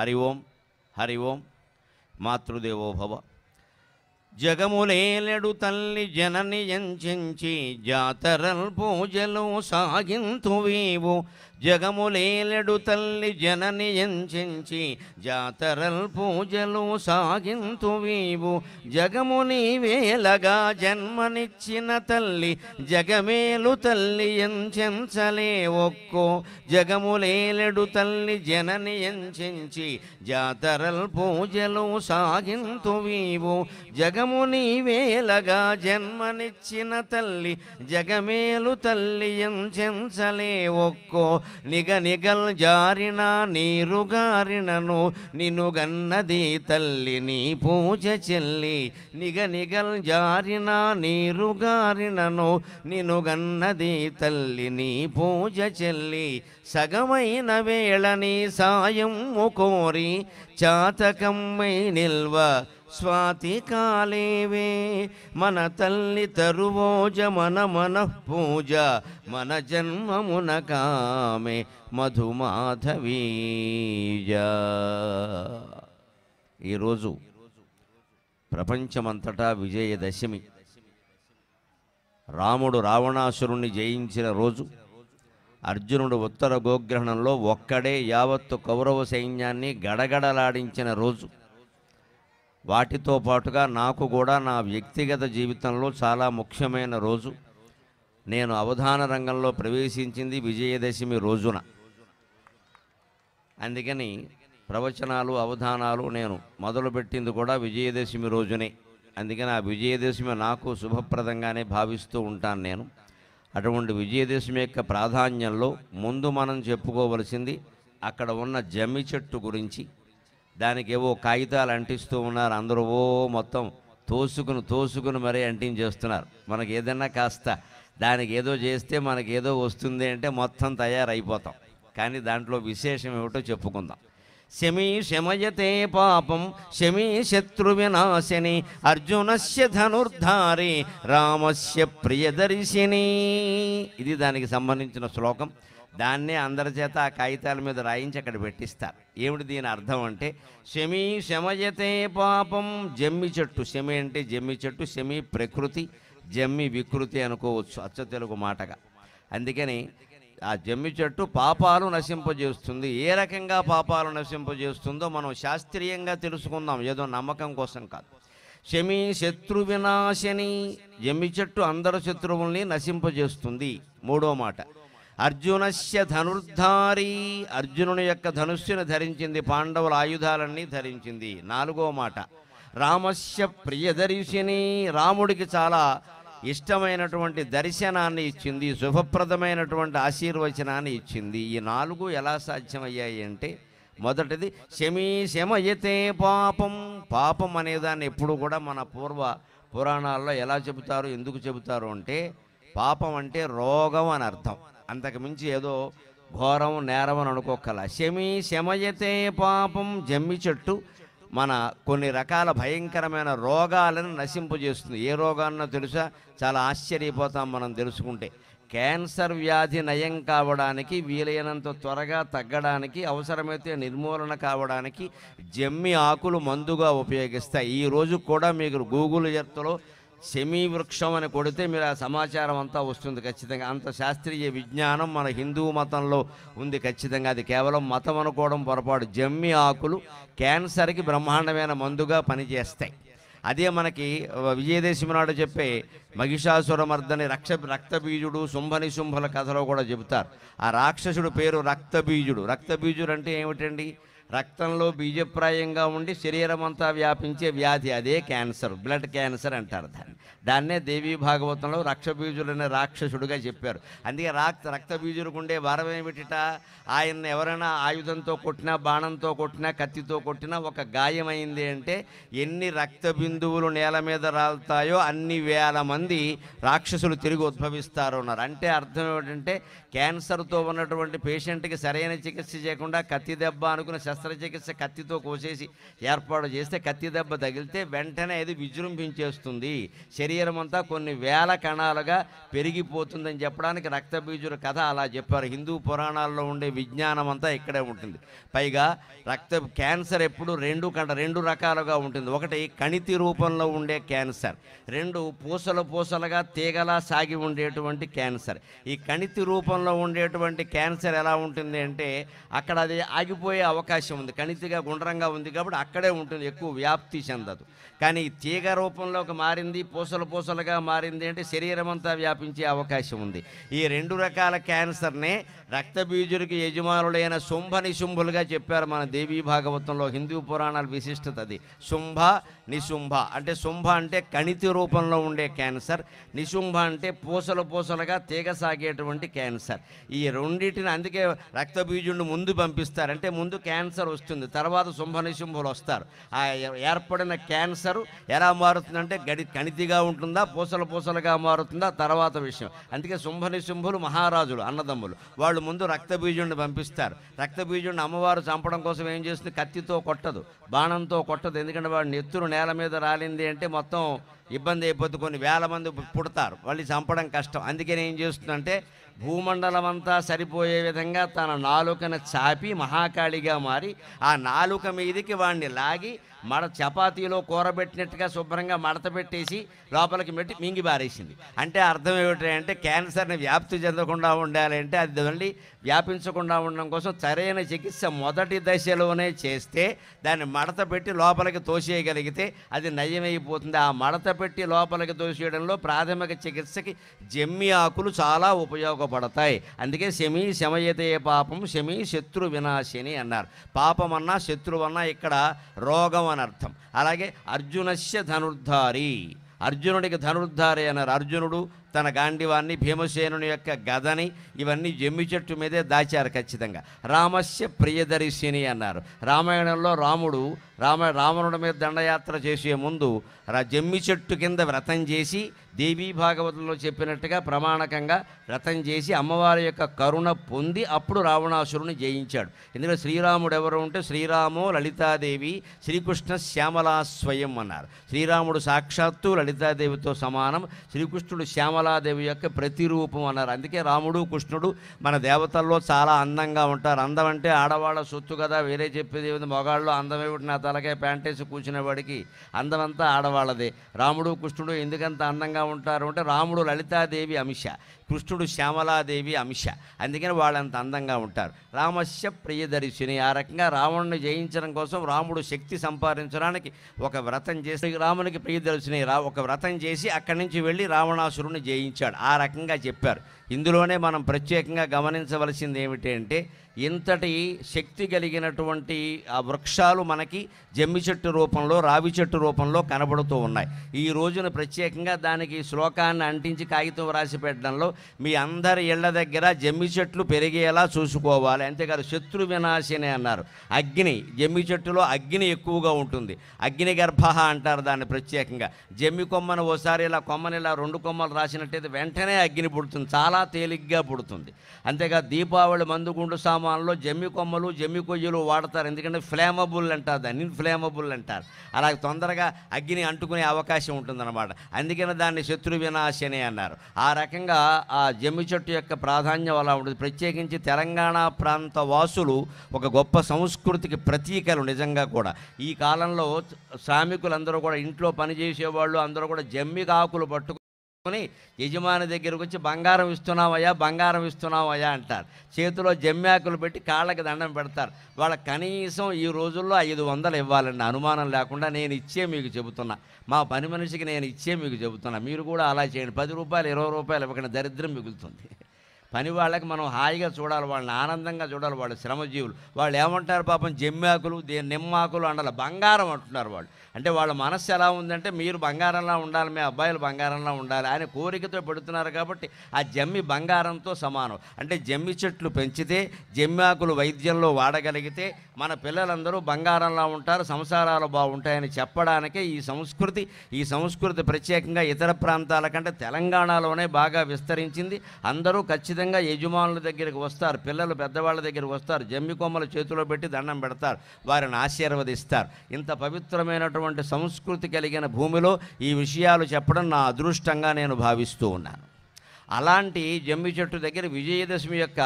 హరి ఓం హరి ఓం మాతృదేవో భవ జగములేలెడు తల్లి జనని ఎంచి జాతరల్ పూజలు సాగింతువీవు జగములేలడు తల్లి జనని ఎంచి జాతరల్ పూజలు సాగింతు వీవు జగముని వేలగా జన్మనిచ్చిన తల్లి జగమేలు తల్లి ఎంచెంచలే ఒక్కో జగములేలడు తల్లి జనని ఎంచి జాతరల్ పూజలు సాగింతు వీవు జగముని వేలగా జన్మనిచ్చిన తల్లి జగమేలు తల్లి ఎంచెంచలే ఒక్కో నిగ నిగల్ జారిన నీరుగారినను నినుగన్నది తల్లి నీ పూజ చెల్లి నిగ నిగల్ జారిన నీరుగారినను నినుగన్నది తల్లి నీ పూజ చెల్లి సగమైన వేళని సాయం కోరి చాతకమ్మై నిల్వ స్వాతి కాలేవే మన తల్లి తరువోజ మన మన పూజ మన జన్మమున కామె మధుమాధవీజ ఈరోజు ప్రపంచమంతటా విజయదశమి రాముడు రావణాసురుణ్ణి జయించిన రోజు అర్జునుడు ఉత్తర గోగ్రహణంలో ఒక్కడే యావత్తు కౌరవ సైన్యాన్ని గడగడలాడించిన రోజు వాటితో పాటుగా నాకు కూడా నా వ్యక్తిగత జీవితంలో చాలా ముఖ్యమైన రోజు నేను అవధాన రంగంలో ప్రవేశించింది విజయదశమి రోజున అందుకని ప్రవచనాలు అవధానాలు నేను మొదలుపెట్టింది కూడా విజయదశమి రోజునే అందుకని ఆ విజయదశమి నాకు శుభప్రదంగానే భావిస్తూ ఉంటాను నేను అటువంటి విజయదశమి యొక్క ప్రాధాన్యంలో ముందు మనం చెప్పుకోవలసింది అక్కడ ఉన్న జమ్మి చెట్టు గురించి దానికి ఏవో కాగితాలు అంటిస్తూ ఉన్నారు అందరూ ఓ మొత్తం తోసుకుని తోసుకుని మరీ అంటించేస్తున్నారు మనకి ఏదైనా కాస్త దానికి ఏదో చేస్తే మనకి ఏదో వస్తుంది అంటే మొత్తం తయారైపోతాం కానీ దాంట్లో విశేషం ఏమిటో చెప్పుకుందాం శమీ శమయతే పాపం శమీ శత్రు వినాశని అర్జునస్య ధనుర్ధారి రామస్య ప్రియదర్శిని ఇది దానికి సంబంధించిన శ్లోకం దాన్నే అందరి చేత ఆ కాగితాల మీద రాయించి అక్కడ పెట్టిస్తారు ఏమిటి దీని అర్థం అంటే శమి శమయతే పాపం జమ్మి చెట్టు శమి అంటే జమ్మి చెట్టు శమి ప్రకృతి జమ్మి వికృతి అనుకోవచ్చు అచ్చ తెలుగు మాటగా అందుకని ఆ జమ్మి చెట్టు పాపాలు నశింపజేస్తుంది ఏ రకంగా పాపాలు నశింపజేస్తుందో మనం శాస్త్రీయంగా తెలుసుకుందాం ఏదో నమ్మకం కోసం కాదు శమి శత్రు వినాశని జమ్మి చెట్టు అందరు శత్రువుల్ని నశింపజేస్తుంది మూడో మాట అర్జునస్య ధనుర్ధారి అర్జునుని యొక్క ధనుస్సును ధరించింది పాండవుల ఆయుధాలన్నీ ధరించింది నాలుగో మాట రామస్య ప్రియదర్శిని రాముడికి చాలా ఇష్టమైనటువంటి దర్శనాన్ని ఇచ్చింది శుభప్రదమైనటువంటి ఆశీర్వచనాన్ని ఇచ్చింది ఈ నాలుగు ఎలా సాధ్యమయ్యాయి అంటే మొదటిది శమీ శమయతే పాపం పాపం అనేదాన్ని ఎప్పుడు కూడా మన పూర్వ పురాణాల్లో ఎలా చెబుతారు ఎందుకు చెబుతారు అంటే పాపం అంటే రోగం అని అర్థం అంతకుమించి ఏదో ఘోరం నేరం అని అనుకోకల శమి శమయతే పాపం జమ్మి చెట్టు మన కొన్ని రకాల భయంకరమైన రోగాలను నశింపజేస్తుంది ఏ రోగాన్నో తెలుసా చాలా ఆశ్చర్యపోతాం మనం తెలుసుకుంటే క్యాన్సర్ వ్యాధి నయం కావడానికి వీలైనంత త్వరగా తగ్గడానికి అవసరమైతే నిర్మూలన కావడానికి జమ్మి ఆకులు మందుగా ఉపయోగిస్తాయి ఈరోజు కూడా మీకు గూగుల్ ఎర్త్లో సెమీ వృక్షం అని కొడితే మీరు ఆ సమాచారం అంతా వస్తుంది ఖచ్చితంగా అంత శాస్త్రీయ విజ్ఞానం మన హిందూ మతంలో ఉంది ఖచ్చితంగా అది కేవలం మతం అనుకోవడం పొరపాటు జమ్మి ఆకులు క్యాన్సర్కి బ్రహ్మాండమైన మందుగా పనిచేస్తాయి అదే మనకి విజయదశమి నాడు చెప్పే మహిషాసురమర్దని రక్ష రక్తబీజుడు శుంభనిశుంభల కథలో కూడా చెబుతారు ఆ రాక్షసుడు పేరు రక్తబీజుడు రక్తబీజుడు అంటే ఏమిటండి రక్తంలో బీజప్రాయంగా ఉండి శరీరం అంతా వ్యాపించే వ్యాధి అదే క్యాన్సర్ బ్లడ్ క్యాన్సర్ అంటారు దాన్ని దాన్నే దేవీ భాగవతంలో రక్షబీజుడనే రాక్షసుడుగా చెప్పారు అందుకే రాక్ రక్తబీజులకు ఉండే వరం ఏమిటిట ఆయన ఎవరైనా ఆయుధంతో కొట్టినా బాణంతో కొట్టినా కత్తితో కొట్టినా ఒక గాయమైంది అంటే ఎన్ని రక్త బిందువులు నేల మీద రాలుతాయో అన్ని వేల మంది రాక్షసులు తిరిగి ఉద్భవిస్తారు అన్నారు అంటే అర్థం ఏమిటంటే క్యాన్సర్తో ఉన్నటువంటి పేషెంట్కి సరైన చికిత్స చేయకుండా కత్తి దెబ్బ అనుకున్న శస్త్ర శస్త్రచికిత్స కత్తితో కోసేసి ఏర్పాటు చేస్తే కత్తి దెబ్బ తగిలితే వెంటనే అది విజృంభించేస్తుంది శరీరం అంతా కొన్ని వేల కణాలుగా పెరిగిపోతుందని చెప్పడానికి రక్తబీజుల కథ అలా చెప్పారు హిందూ పురాణాల్లో ఉండే విజ్ఞానం అంతా ఇక్కడే ఉంటుంది పైగా రక్త క్యాన్సర్ ఎప్పుడు రెండు కంట రెండు రకాలుగా ఉంటుంది ఒకటి కణితి రూపంలో ఉండే క్యాన్సర్ రెండు పూసలు పూసలుగా తీగలా సాగి ఉండేటువంటి క్యాన్సర్ ఈ కణితి రూపంలో ఉండేటువంటి క్యాన్సర్ ఎలా ఉంటుంది అంటే అక్కడ అది ఆగిపోయే అవకాశం అవకాశం ఉంది కణితిగా గుండ్రంగా ఉంది కాబట్టి అక్కడే ఉంటుంది ఎక్కువ వ్యాప్తి చెందదు కానీ తీగ రూపంలోకి మారింది పూసలు పూసలుగా మారింది అంటే శరీరం అంతా వ్యాపించే అవకాశం ఉంది ఈ రెండు రకాల క్యాన్సర్నే రక్తబీజులకి యజమానులైన శుంభ నిశుంభులుగా చెప్పారు మన దేవీ భాగవతంలో హిందూ పురాణాల విశిష్టత అది శుంభ నిశుంభ అంటే శుంభ అంటే కణితి రూపంలో ఉండే క్యాన్సర్ నిశుంభ అంటే పూసలు పూసలుగా తీగ సాగేటువంటి క్యాన్సర్ ఈ రెండింటిని అందుకే రక్తబీజుడిని ముందు పంపిస్తారు అంటే ముందు క్యాన్సర్ క్యాన్సర్ వస్తుంది తర్వాత శుంభనిశుంభులు వస్తారు ఆ ఏర్పడిన క్యాన్సర్ ఎలా మారుతుందంటే గడి కణితిగా ఉంటుందా పూసల పూసలుగా మారుతుందా తర్వాత విషయం అందుకే శుంభనిశుంభులు మహారాజులు అన్నదమ్ములు వాళ్ళు ముందు రక్తబీజుడిని పంపిస్తారు రక్తబీజుడిని అమ్మవారు చంపడం కోసం ఏం చేస్తుంది కత్తితో కొట్టదు బాణంతో కొట్టదు ఎందుకంటే వాడు నెత్తురు నేల మీద రాలింది అంటే మొత్తం ఇబ్బంది అయిపోతే కొన్ని వేల మంది పుడతారు వాళ్ళు చంపడం కష్టం అందుకే ఏం చేస్తుందంటే భూమండలం అంతా సరిపోయే విధంగా తన నాలుకను చాపి మహాకాళిగా మారి ఆ నాలుక మీదకి వాడిని లాగి మడ చపాతీలో కూరబెట్టినట్టుగా శుభ్రంగా మడత పెట్టేసి లోపలికి పెట్టి మింగి బారేసింది అంటే అర్థం ఏమిటంటే క్యాన్సర్ని వ్యాప్తి చెందకుండా ఉండాలంటే అది మళ్ళీ వ్యాపించకుండా ఉండడం కోసం సరైన చికిత్స మొదటి దశలోనే చేస్తే దాన్ని మడత పెట్టి లోపలికి తోసేయగలిగితే అది నయమైపోతుంది ఆ మడత పెట్టి లోపలికి తోసేయడంలో ప్రాథమిక చికిత్సకి జమ్మి ఆకులు చాలా ఉపయోగపడతాయి అందుకే శమీ శమయతే పాపం శమీ శత్రు వినాశిని అన్నారు పాపమన్నా శత్రువన్నా ఇక్కడ రోగం అని అర్థం అలాగే అర్జునస్య ధనుర్ధారి అర్జునుడికి ధనుర్ధారి అన్నారు అర్జునుడు తన గాండివాన్ని భీమసేనుని యొక్క గదని ఇవన్నీ జమ్మి చెట్టు మీదే దాచారు ఖచ్చితంగా రామస్య ప్రియదర్శిని అన్నారు రామాయణంలో రాముడు రామ రావణుడి మీద దండయాత్ర చేసే ముందు జమ్మి చెట్టు కింద వ్రతం చేసి దేవీ భాగవతంలో చెప్పినట్టుగా ప్రమాణకంగా వ్రతం చేసి అమ్మవారి యొక్క కరుణ పొంది అప్పుడు రావణాసురుని జయించాడు ఎందుకంటే శ్రీరాముడు ఎవరు ఉంటే శ్రీరాము లలితాదేవి శ్రీకృష్ణ శ్యామలా స్వయం అన్నారు శ్రీరాముడు సాక్షాత్తు లలితాదేవితో సమానం శ్రీకృష్ణుడు శ్యామ కమలాదేవి యొక్క ప్రతిరూపం అన్నారు అందుకే రాముడు కృష్ణుడు మన దేవతల్లో చాలా అందంగా ఉంటారు అందం అంటే ఆడవాళ్ళ సొత్తు కదా వేరే చెప్పేది ఏమిది మగాళ్ళు అందం ఏమిటి నా తలకాయ ప్యాంటేసి కూర్చునే వాడికి అందమంతా ఆడవాళ్ళదే రాముడు కృష్ణుడు ఎందుకంత అందంగా ఉంటారు అంటే రాముడు లలితాదేవి అమిష కృష్ణుడు శ్యామలాదేవి అంశ అందుకని వాళ్ళంత అందంగా ఉంటారు రామస్య ప్రియదర్శిని ఆ రకంగా రావణ్ణి జయించడం కోసం రాముడు శక్తి సంపాదించడానికి ఒక వ్రతం చేసి రామునికి ప్రియదర్శిని రా ఒక వ్రతం చేసి అక్కడి నుంచి వెళ్ళి రావణాసురుని జయించాడు ఆ రకంగా చెప్పారు ఇందులోనే మనం ప్రత్యేకంగా గమనించవలసింది ఏమిటి అంటే ఇంతటి శక్తి కలిగినటువంటి ఆ వృక్షాలు మనకి జమ్మి చెట్టు రూపంలో రావి చెట్టు రూపంలో కనబడుతూ ఉన్నాయి ఈ రోజున ప్రత్యేకంగా దానికి శ్లోకాన్ని అంటించి కాగితం రాసి పెట్టడంలో మీ అందరి ఇళ్ల దగ్గర జమ్మి చెట్లు పెరిగేలా చూసుకోవాలి అంతేకాదు శత్రు వినాశిని అన్నారు అగ్ని జమ్మి చెట్టులో అగ్ని ఎక్కువగా ఉంటుంది అగ్ని గర్భ అంటారు దాన్ని ప్రత్యేకంగా జమ్మి కొమ్మను ఓసారి ఇలా కొమ్మని ఇలా రెండు కొమ్మలు రాసినట్టయితే వెంటనే అగ్ని పుడుతుంది చాలా చాలా తేలిగ్గా పుడుతుంది అంతేగా దీపావళి మందు సామాన్లో జమ్మి కొమ్మలు జమ్మి కొయ్యలు వాడతారు ఎందుకంటే ఫ్లేమబుల్ అంటారు దాన్ని ఇన్ఫ్లేమబుల్ అంటారు అలా తొందరగా అగ్ని అంటుకునే అవకాశం ఉంటుంది అనమాట అందుకని దాన్ని శత్రు వినాశని అన్నారు ఆ రకంగా ఆ జమ్మి చెట్టు యొక్క ప్రాధాన్యం అలా ఉంటుంది ప్రత్యేకించి తెలంగాణ ప్రాంత వాసులు ఒక గొప్ప సంస్కృతికి ప్రతీకలు నిజంగా కూడా ఈ కాలంలో శ్రామికులందరూ కూడా ఇంట్లో పనిచేసేవాళ్ళు అందరూ కూడా కాకులు పట్టుకు అని యజమాని దగ్గరకు వచ్చి బంగారం ఇస్తున్నావయ్యా బంగారం ఇస్తున్నావయ్యా అంటారు చేతిలో జమ్యాకులు పెట్టి కాళ్ళకి దండం పెడతారు వాళ్ళ కనీసం ఈ రోజుల్లో ఐదు వందలు ఇవ్వాలండి అనుమానం లేకుండా నేను ఇచ్చే మీకు చెబుతున్నా మా పని మనిషికి నేను ఇచ్చే మీకు చెబుతున్నా మీరు కూడా అలా చేయండి పది రూపాయలు ఇరవై రూపాయలు ఇవ్వకుండా దరిద్రం మిగులుతుంది పని వాళ్ళకి మనం హాయిగా చూడాలి వాళ్ళని ఆనందంగా చూడాలి వాళ్ళు శ్రమజీవులు వాళ్ళు ఏమంటారు పాపం జమ్మాకులు దే నిమ్మాకులు అండాలి బంగారం అంటున్నారు వాళ్ళు అంటే వాళ్ళ మనస్సు ఎలా ఉందంటే మీరు బంగారంలా ఉండాలి మీ అబ్బాయిలు బంగారంలా ఉండాలి అని కోరికతో పెడుతున్నారు కాబట్టి ఆ జమ్మి బంగారంతో సమానం అంటే జమ్మి చెట్లు పెంచితే జమ్మాకులు వైద్యంలో వాడగలిగితే మన పిల్లలందరూ బంగారంలా ఉంటారు సంసారాలు బాగుంటాయని చెప్పడానికే ఈ సంస్కృతి ఈ సంస్కృతి ప్రత్యేకంగా ఇతర ప్రాంతాల కంటే తెలంగాణలోనే బాగా విస్తరించింది అందరూ ఖచ్చితంగా విధంగా యజమానుల దగ్గరికి వస్తారు పిల్లలు పెద్దవాళ్ళ దగ్గరికి వస్తారు జమ్మి కొమ్మల చేతిలో పెట్టి దండం పెడతారు వారిని ఆశీర్వదిస్తారు ఇంత పవిత్రమైనటువంటి సంస్కృతి కలిగిన భూమిలో ఈ విషయాలు చెప్పడం నా అదృష్టంగా నేను భావిస్తూ ఉన్నాను అలాంటి జమ్మి చెట్టు దగ్గర విజయదశమి యొక్క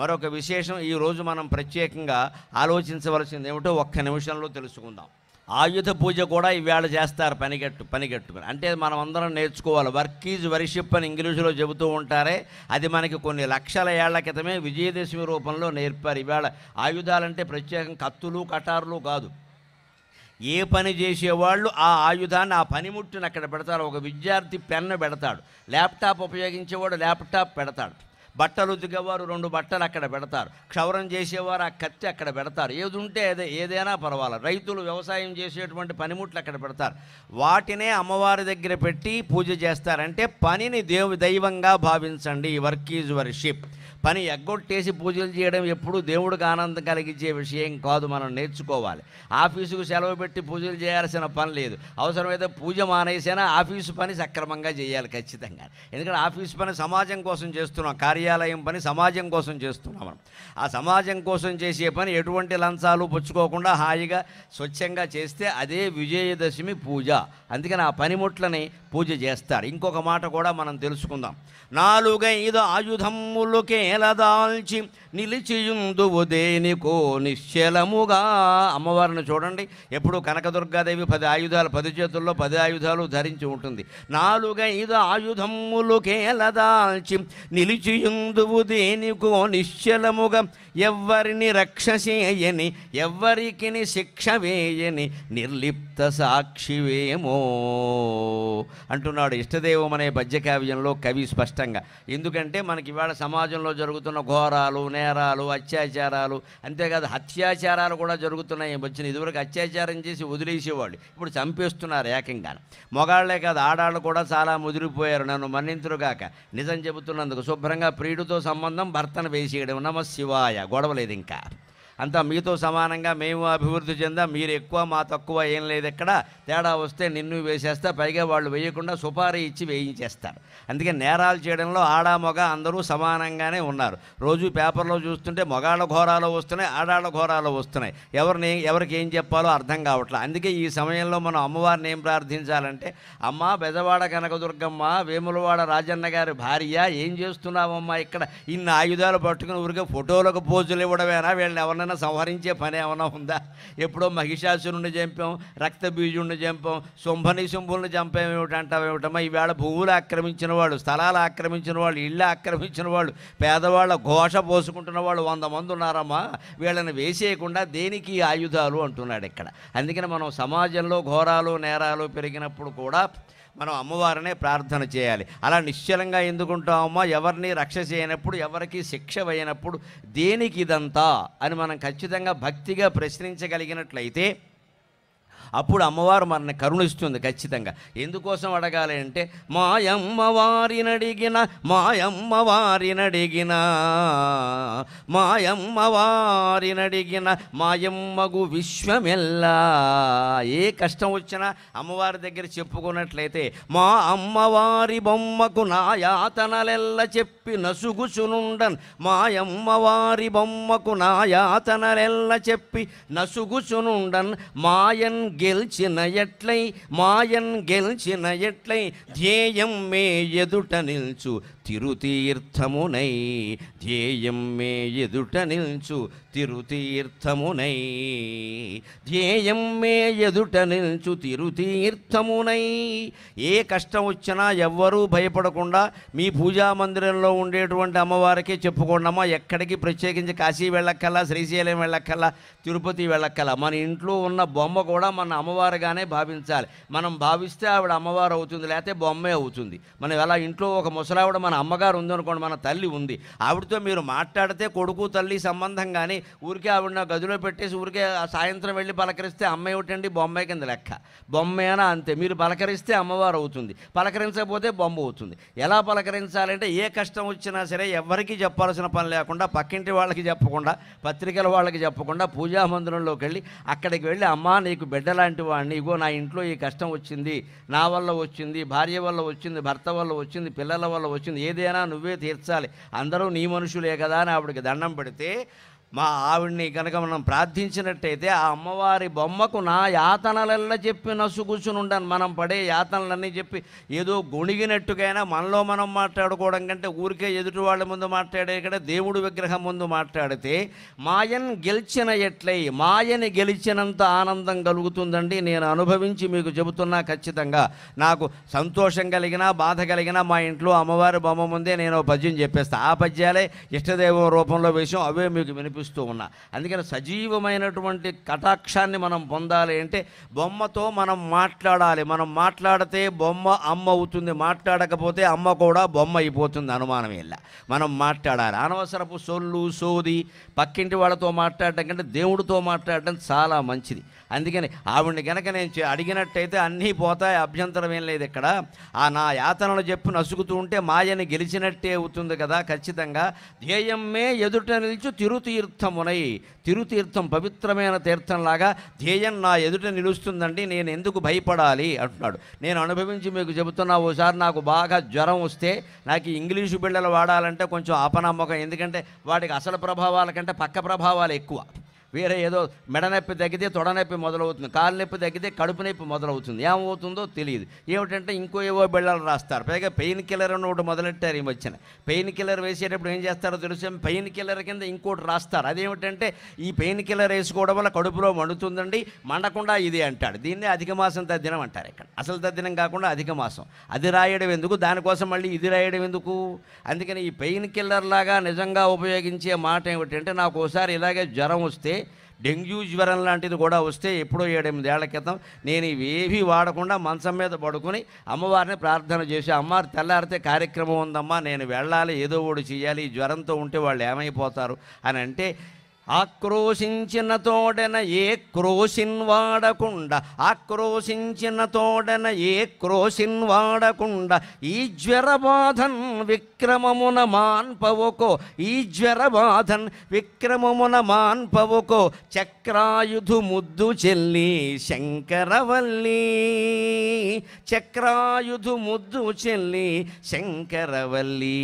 మరొక విశేషం ఈరోజు మనం ప్రత్యేకంగా ఆలోచించవలసింది ఏమిటో ఒక్క నిమిషంలో తెలుసుకుందాం ఆయుధ పూజ కూడా ఈవేళ చేస్తారు పనిగట్టు పనిగట్టు అంటే మనం అందరం నేర్చుకోవాలి వర్క్ ఈజ్ వర్షిప్ అని ఇంగ్లీషులో చెబుతూ ఉంటారే అది మనకి కొన్ని లక్షల ఏళ్ల క్రితమే విజయదశమి రూపంలో నేర్పారు ఈవేళ ఆయుధాలంటే ప్రత్యేకం కత్తులు కటారులు కాదు ఏ పని చేసేవాళ్ళు ఆ ఆయుధాన్ని ఆ పనిముట్టుని అక్కడ పెడతారు ఒక విద్యార్థి పెన్ను పెడతాడు ల్యాప్టాప్ ఉపయోగించేవాడు ల్యాప్టాప్ పెడతాడు బట్టలు ఉతికేవారు రెండు బట్టలు అక్కడ పెడతారు క్షవరం చేసేవారు ఆ కత్తి అక్కడ పెడతారు ఏది ఉంటే అదే ఏదైనా పర్వాలేదు రైతులు వ్యవసాయం చేసేటువంటి పనిముట్లు అక్కడ పెడతారు వాటినే అమ్మవారి దగ్గర పెట్టి పూజ చేస్తారంటే పనిని దేవు దైవంగా భావించండి వర్క్ ఈజ్ వర్షిప్ పని ఎగ్గొట్టేసి పూజలు చేయడం ఎప్పుడు దేవుడికి ఆనందం కలిగించే విషయం కాదు మనం నేర్చుకోవాలి ఆఫీసుకు సెలవు పెట్టి పూజలు చేయాల్సిన పని లేదు అవసరమైతే పూజ మానేసినా ఆఫీసు పని సక్రమంగా చేయాలి ఖచ్చితంగా ఎందుకంటే ఆఫీసు పని సమాజం కోసం చేస్తున్నాం కార్యాలయం పని సమాజం కోసం చేస్తున్నాం మనం ఆ సమాజం కోసం చేసే పని ఎటువంటి లంచాలు పుచ్చుకోకుండా హాయిగా స్వచ్ఛంగా చేస్తే అదే విజయదశమి పూజ అందుకని ఆ పనిముట్లని పూజ చేస్తారు ఇంకొక మాట కూడా మనం తెలుసుకుందాం నాలుగైదు ఆయుధములకే నేలదాల్చి నిలిచియుందువు దేనికో నిశ్చలముగా అమ్మవారిని చూడండి ఎప్పుడు కనకదుర్గాదేవి పది ఆయుధాలు పది చేతుల్లో పది ఆయుధాలు ధరించి ఉంటుంది నాలుగైదు ఆయుధములు కేలదాల్చి నిలిచియుందువు దేనికో నిశ్చలముగా ఎవ్వరిని రక్షసేయని ఎవ్వరికిని శిక్ష వేయని నిర్లిప్త సాక్షివేమో అంటున్నాడు ఇష్టదేవం అనే పద్యకావ్యంలో కవి స్పష్టంగా ఎందుకంటే మనకి ఇవాళ సమాజంలో జరుగుతున్న ఘోరాలు నేరాలు అత్యాచారాలు అంతేకాదు హత్యాచారాలు కూడా జరుగుతున్నాయి వచ్చిన ఇదివరకు అత్యాచారం చేసి వదిలేసేవాళ్ళు ఇప్పుడు చంపేస్తున్నారు ఏకంగా మొగాళ్లే కాదు ఆడాళ్ళు కూడా చాలా ముదిరిపోయారు నన్ను మన్నింతురుగాక నిజం చెబుతున్నందుకు శుభ్రంగా ప్రియుడితో సంబంధం భర్తను వేసేయడం నమ శివాయ agora eu vou levar em casa. అంతా మీతో సమానంగా మేము అభివృద్ధి చెందా మీరు ఎక్కువ మా తక్కువ ఏం లేదు ఎక్కడ తేడా వస్తే నిన్ను వేసేస్తా పైగా వాళ్ళు వేయకుండా సుపారీ ఇచ్చి వేయించేస్తారు అందుకే నేరాలు చేయడంలో ఆడ మొగ అందరూ సమానంగానే ఉన్నారు రోజు పేపర్లో చూస్తుంటే మగాళ్ళ ఘోరాలు వస్తున్నాయి ఆడాళ్ళ ఘోరాలు వస్తున్నాయి ఎవరిని ఎవరికి ఏం చెప్పాలో అర్థం కావట్లేదు అందుకే ఈ సమయంలో మనం అమ్మవారిని ఏం ప్రార్థించాలంటే అమ్మ బెజవాడ కనకదుర్గమ్మ వేములవాడ రాజన్న గారి భార్య ఏం చేస్తున్నావమ్మా ఇక్కడ ఇన్ని ఆయుధాలు పట్టుకుని ఊరికే ఫోటోలకు పోజులు ఇవ్వడమేనా వీళ్ళని ఎవరినైనా ఏదైనా సంహరించే పని ఏమైనా ఉందా ఎప్పుడో మహిషాసురుణ్ణి చంపాం రక్తబీజుణ్ణి చంపాం శుంభని శుంభుల్ని చంపాం ఏమిటంటావు ఏమిటమ్మా ఈవేళ భూములు ఆక్రమించిన వాళ్ళు స్థలాలు ఆక్రమించిన వాళ్ళు ఇళ్ళు ఆక్రమించిన వాళ్ళు పేదవాళ్ళ ఘోష పోసుకుంటున్న వాళ్ళు వంద మంది ఉన్నారమ్మా వీళ్ళని వేసేయకుండా దేనికి ఆయుధాలు అంటున్నాడు ఇక్కడ అందుకని మనం సమాజంలో ఘోరాలు నేరాలు పెరిగినప్పుడు కూడా మనం అమ్మవారినే ప్రార్థన చేయాలి అలా నిశ్చలంగా ఎందుకుంటామమ్మా ఎవరిని రక్ష చేయనప్పుడు ఎవరికి శిక్ష అయినప్పుడు దేనికి ఇదంతా అని మనం ఖచ్చితంగా భక్తిగా ప్రశ్నించగలిగినట్లయితే అప్పుడు అమ్మవారు మనని కరుణిస్తుంది ఖచ్చితంగా ఎందుకోసం అడగాలి అంటే మాయమ్మవారినడిగిన మాయమ్మవారినడిగిన మాయమ్మవారినడిగిన మాయమ్మగు విశ్వమెల్లా ఏ కష్టం వచ్చినా అమ్మవారి దగ్గర చెప్పుకున్నట్లయితే మా అమ్మవారి బొమ్మకు నా యాతనలెల్ల చెప్పి నసుగుచునుండన్ మాయమ్మవారి బొమ్మకు నా యాతనలెల్ల చెప్పి నసుగుచునుండన్ మాయన్ గెలిచిన ఎట్లై మాయన్ గెలిచిన ఎట్లై ధ్యేయం మే ఎదుట నిల్చు తిరుతీర్థమునై ధ్యేయం మే ఎదుట నిల్చు తిరుతీర్థమునై ధ్యేయం మే ఎదుట నిల్చు తిరుతీర్థమునై ఏ కష్టం వచ్చినా ఎవ్వరూ భయపడకుండా మీ పూజా మందిరంలో ఉండేటువంటి అమ్మవారికే చెప్పుకోండమ్మా ఎక్కడికి ప్రత్యేకించి కాశీ వెళ్ళక్కల్లా శ్రీశైలం వెళ్ళక్కల్లా తిరుపతి వెళ్ళక్కల్లా మన ఇంట్లో ఉన్న బొమ్మ కూడా మన అమ్మవారుగానే భావించాలి మనం భావిస్తే ఆవిడ అమ్మవారు అవుతుంది లేకపోతే బొమ్మే అవుతుంది మనం ఎలా ఇంట్లో ఒక ముసలావిడ మన అమ్మగారు ఉందనుకోండి మన తల్లి ఉంది ఆవిడతో మీరు మాట్లాడితే కొడుకు తల్లి సంబంధం కానీ ఊరికే ఆవిడ గదిలో పెట్టేసి ఊరికే సాయంత్రం వెళ్ళి పలకరిస్తే అమ్మ ఏమిటండి బొమ్మాయి కింద లెక్క బొమ్మేనా అంతే మీరు పలకరిస్తే అమ్మవారు అవుతుంది పలకరించకపోతే బొమ్మ అవుతుంది ఎలా పలకరించాలంటే ఏ కష్టం వచ్చినా సరే ఎవరికి చెప్పాల్సిన పని లేకుండా పక్కింటి వాళ్ళకి చెప్పకుండా పత్రికల వాళ్ళకి చెప్పకుండా పూజా మందిరంలోకి వెళ్ళి అక్కడికి వెళ్ళి అమ్మ నీకు బిడ్డ లాంటి వాడిని ఇగో నా ఇంట్లో ఈ కష్టం వచ్చింది నా వల్ల వచ్చింది భార్య వల్ల వచ్చింది భర్త వల్ల వచ్చింది పిల్లల వల్ల వచ్చింది ఏదైనా నువ్వే తీర్చాలి అందరూ నీ మనుషులే కదా అని ఆవిడకి దండం పెడితే మా ఆవిడ్ని కనుక మనం ప్రార్థించినట్టయితే ఆ అమ్మవారి బొమ్మకు నా యాతనలల్లా చెప్పి నసుగుచునుండను మనం పడే యాతనలన్నీ చెప్పి ఏదో గొణిగినట్టుగైనా మనలో మనం మాట్లాడుకోవడం కంటే ఊరికే ఎదుటి వాళ్ళ ముందు మాట్లాడే కంటే దేవుడు విగ్రహం ముందు మాట్లాడితే మాయన్ గెలిచిన ఎట్లయి మాయని గెలిచినంత ఆనందం కలుగుతుందండి నేను అనుభవించి మీకు చెబుతున్నా ఖచ్చితంగా నాకు సంతోషం కలిగినా బాధ కలిగినా మా ఇంట్లో అమ్మవారి బొమ్మ ముందే నేను పద్యం చెప్పేస్తాను ఆ పద్యాలే ఇష్టదేవం రూపంలో వేసాం అవే మీకు వినిపి చూపిస్తూ ఉన్నా అందుకని సజీవమైనటువంటి కటాక్షాన్ని మనం పొందాలి అంటే బొమ్మతో మనం మాట్లాడాలి మనం మాట్లాడితే బొమ్మ అమ్మ అవుతుంది మాట్లాడకపోతే అమ్మ కూడా బొమ్మ అయిపోతుంది అనుమానం ఇలా మనం మాట్లాడాలి అనవసరపు సొల్లు సోది పక్కింటి వాళ్ళతో మాట్లాడటం కంటే దేవుడితో మాట్లాడటం చాలా మంచిది అందుకని ఆవిడ్ని గనక నేను అడిగినట్టయితే అన్నీ పోతాయి అభ్యంతరం ఏం లేదు ఇక్కడ ఆ నా యాతనలు చెప్పు నసుగుతూ ఉంటే మాయని గెలిచినట్టే అవుతుంది కదా ఖచ్చితంగా ధ్యేయమే ఎదుట నిలిచి తిరుతీర్థమునై తిరుతీర్థం పవిత్రమైన తీర్థంలాగా ధ్యేయం నా ఎదుట నిలుస్తుందండి నేను ఎందుకు భయపడాలి అంటున్నాడు నేను అనుభవించి మీకు చెబుతున్నా ఓసారి నాకు బాగా జ్వరం వస్తే నాకు ఇంగ్లీషు బిళ్ళలు వాడాలంటే కొంచెం ఆపనమ్మకం ఎందుకంటే వాటికి అసలు ప్రభావాల కంటే పక్క ప్రభావాలు ఎక్కువ వేరే ఏదో మెడనొప్పి తగ్గితే తొడనొప్పి మొదలవుతుంది కాలు నొప్పి తగ్గితే కడుపు నొప్పి మొదలవుతుంది ఏమవుతుందో తెలియదు ఏమిటంటే ఇంకో ఏవో బిళ్ళలు రాస్తారు పైగా పెయిన్ కిల్లర్ అని ఒకటి మొదలెట్టారు ఈ మధ్యన పెయిన్ కిల్లర్ వేసేటప్పుడు ఏం చేస్తారో తెలుసు పెయిన్ కిల్లర్ కింద ఇంకోటి రాస్తారు అదేమిటంటే ఈ పెయిన్ కిల్లర్ వేసుకోవడం వల్ల కడుపులో మండుతుందండి మండకుండా ఇది అంటాడు దీన్నే అధిక మాసం తద్దినం అంటారు ఇక్కడ అసలు తద్దినం కాకుండా అధిక మాసం అది రాయడం ఎందుకు దానికోసం మళ్ళీ ఇది రాయడం ఎందుకు అందుకని ఈ పెయిన్ కిల్లర్ లాగా నిజంగా ఉపయోగించే మాట ఏమిటంటే నాకు ఒకసారి ఇలాగే జ్వరం వస్తే డెంగ్యూ జ్వరం లాంటిది కూడా వస్తే ఎప్పుడో ఏళ్ల క్రితం నేను ఇవేవి వాడకుండా మంచం మీద పడుకొని అమ్మవారిని ప్రార్థన చేసి అమ్మవారు తెల్లారితే కార్యక్రమం ఉందమ్మా నేను వెళ్ళాలి ఏదో ఒకటి చేయాలి జ్వరంతో ఉంటే వాళ్ళు ఏమైపోతారు అని అంటే ఆక్రోశించిన తోడన ఏ క్రోసిన్ వాడకుండా ఆక్రోశించిన తోడన ఏ క్రోషిన్ వాడకుండా ఈ జ్వరబాధన్ విక్రమమున మాన్పవుకో ఈ జ్వరబాధన్ విక్రమమున మాన్పవుకో చక్రాయుధు ముద్దు చెల్లి శంకరవల్లి చక్రాయుధు ముద్దు చెల్లి శంకరవల్లి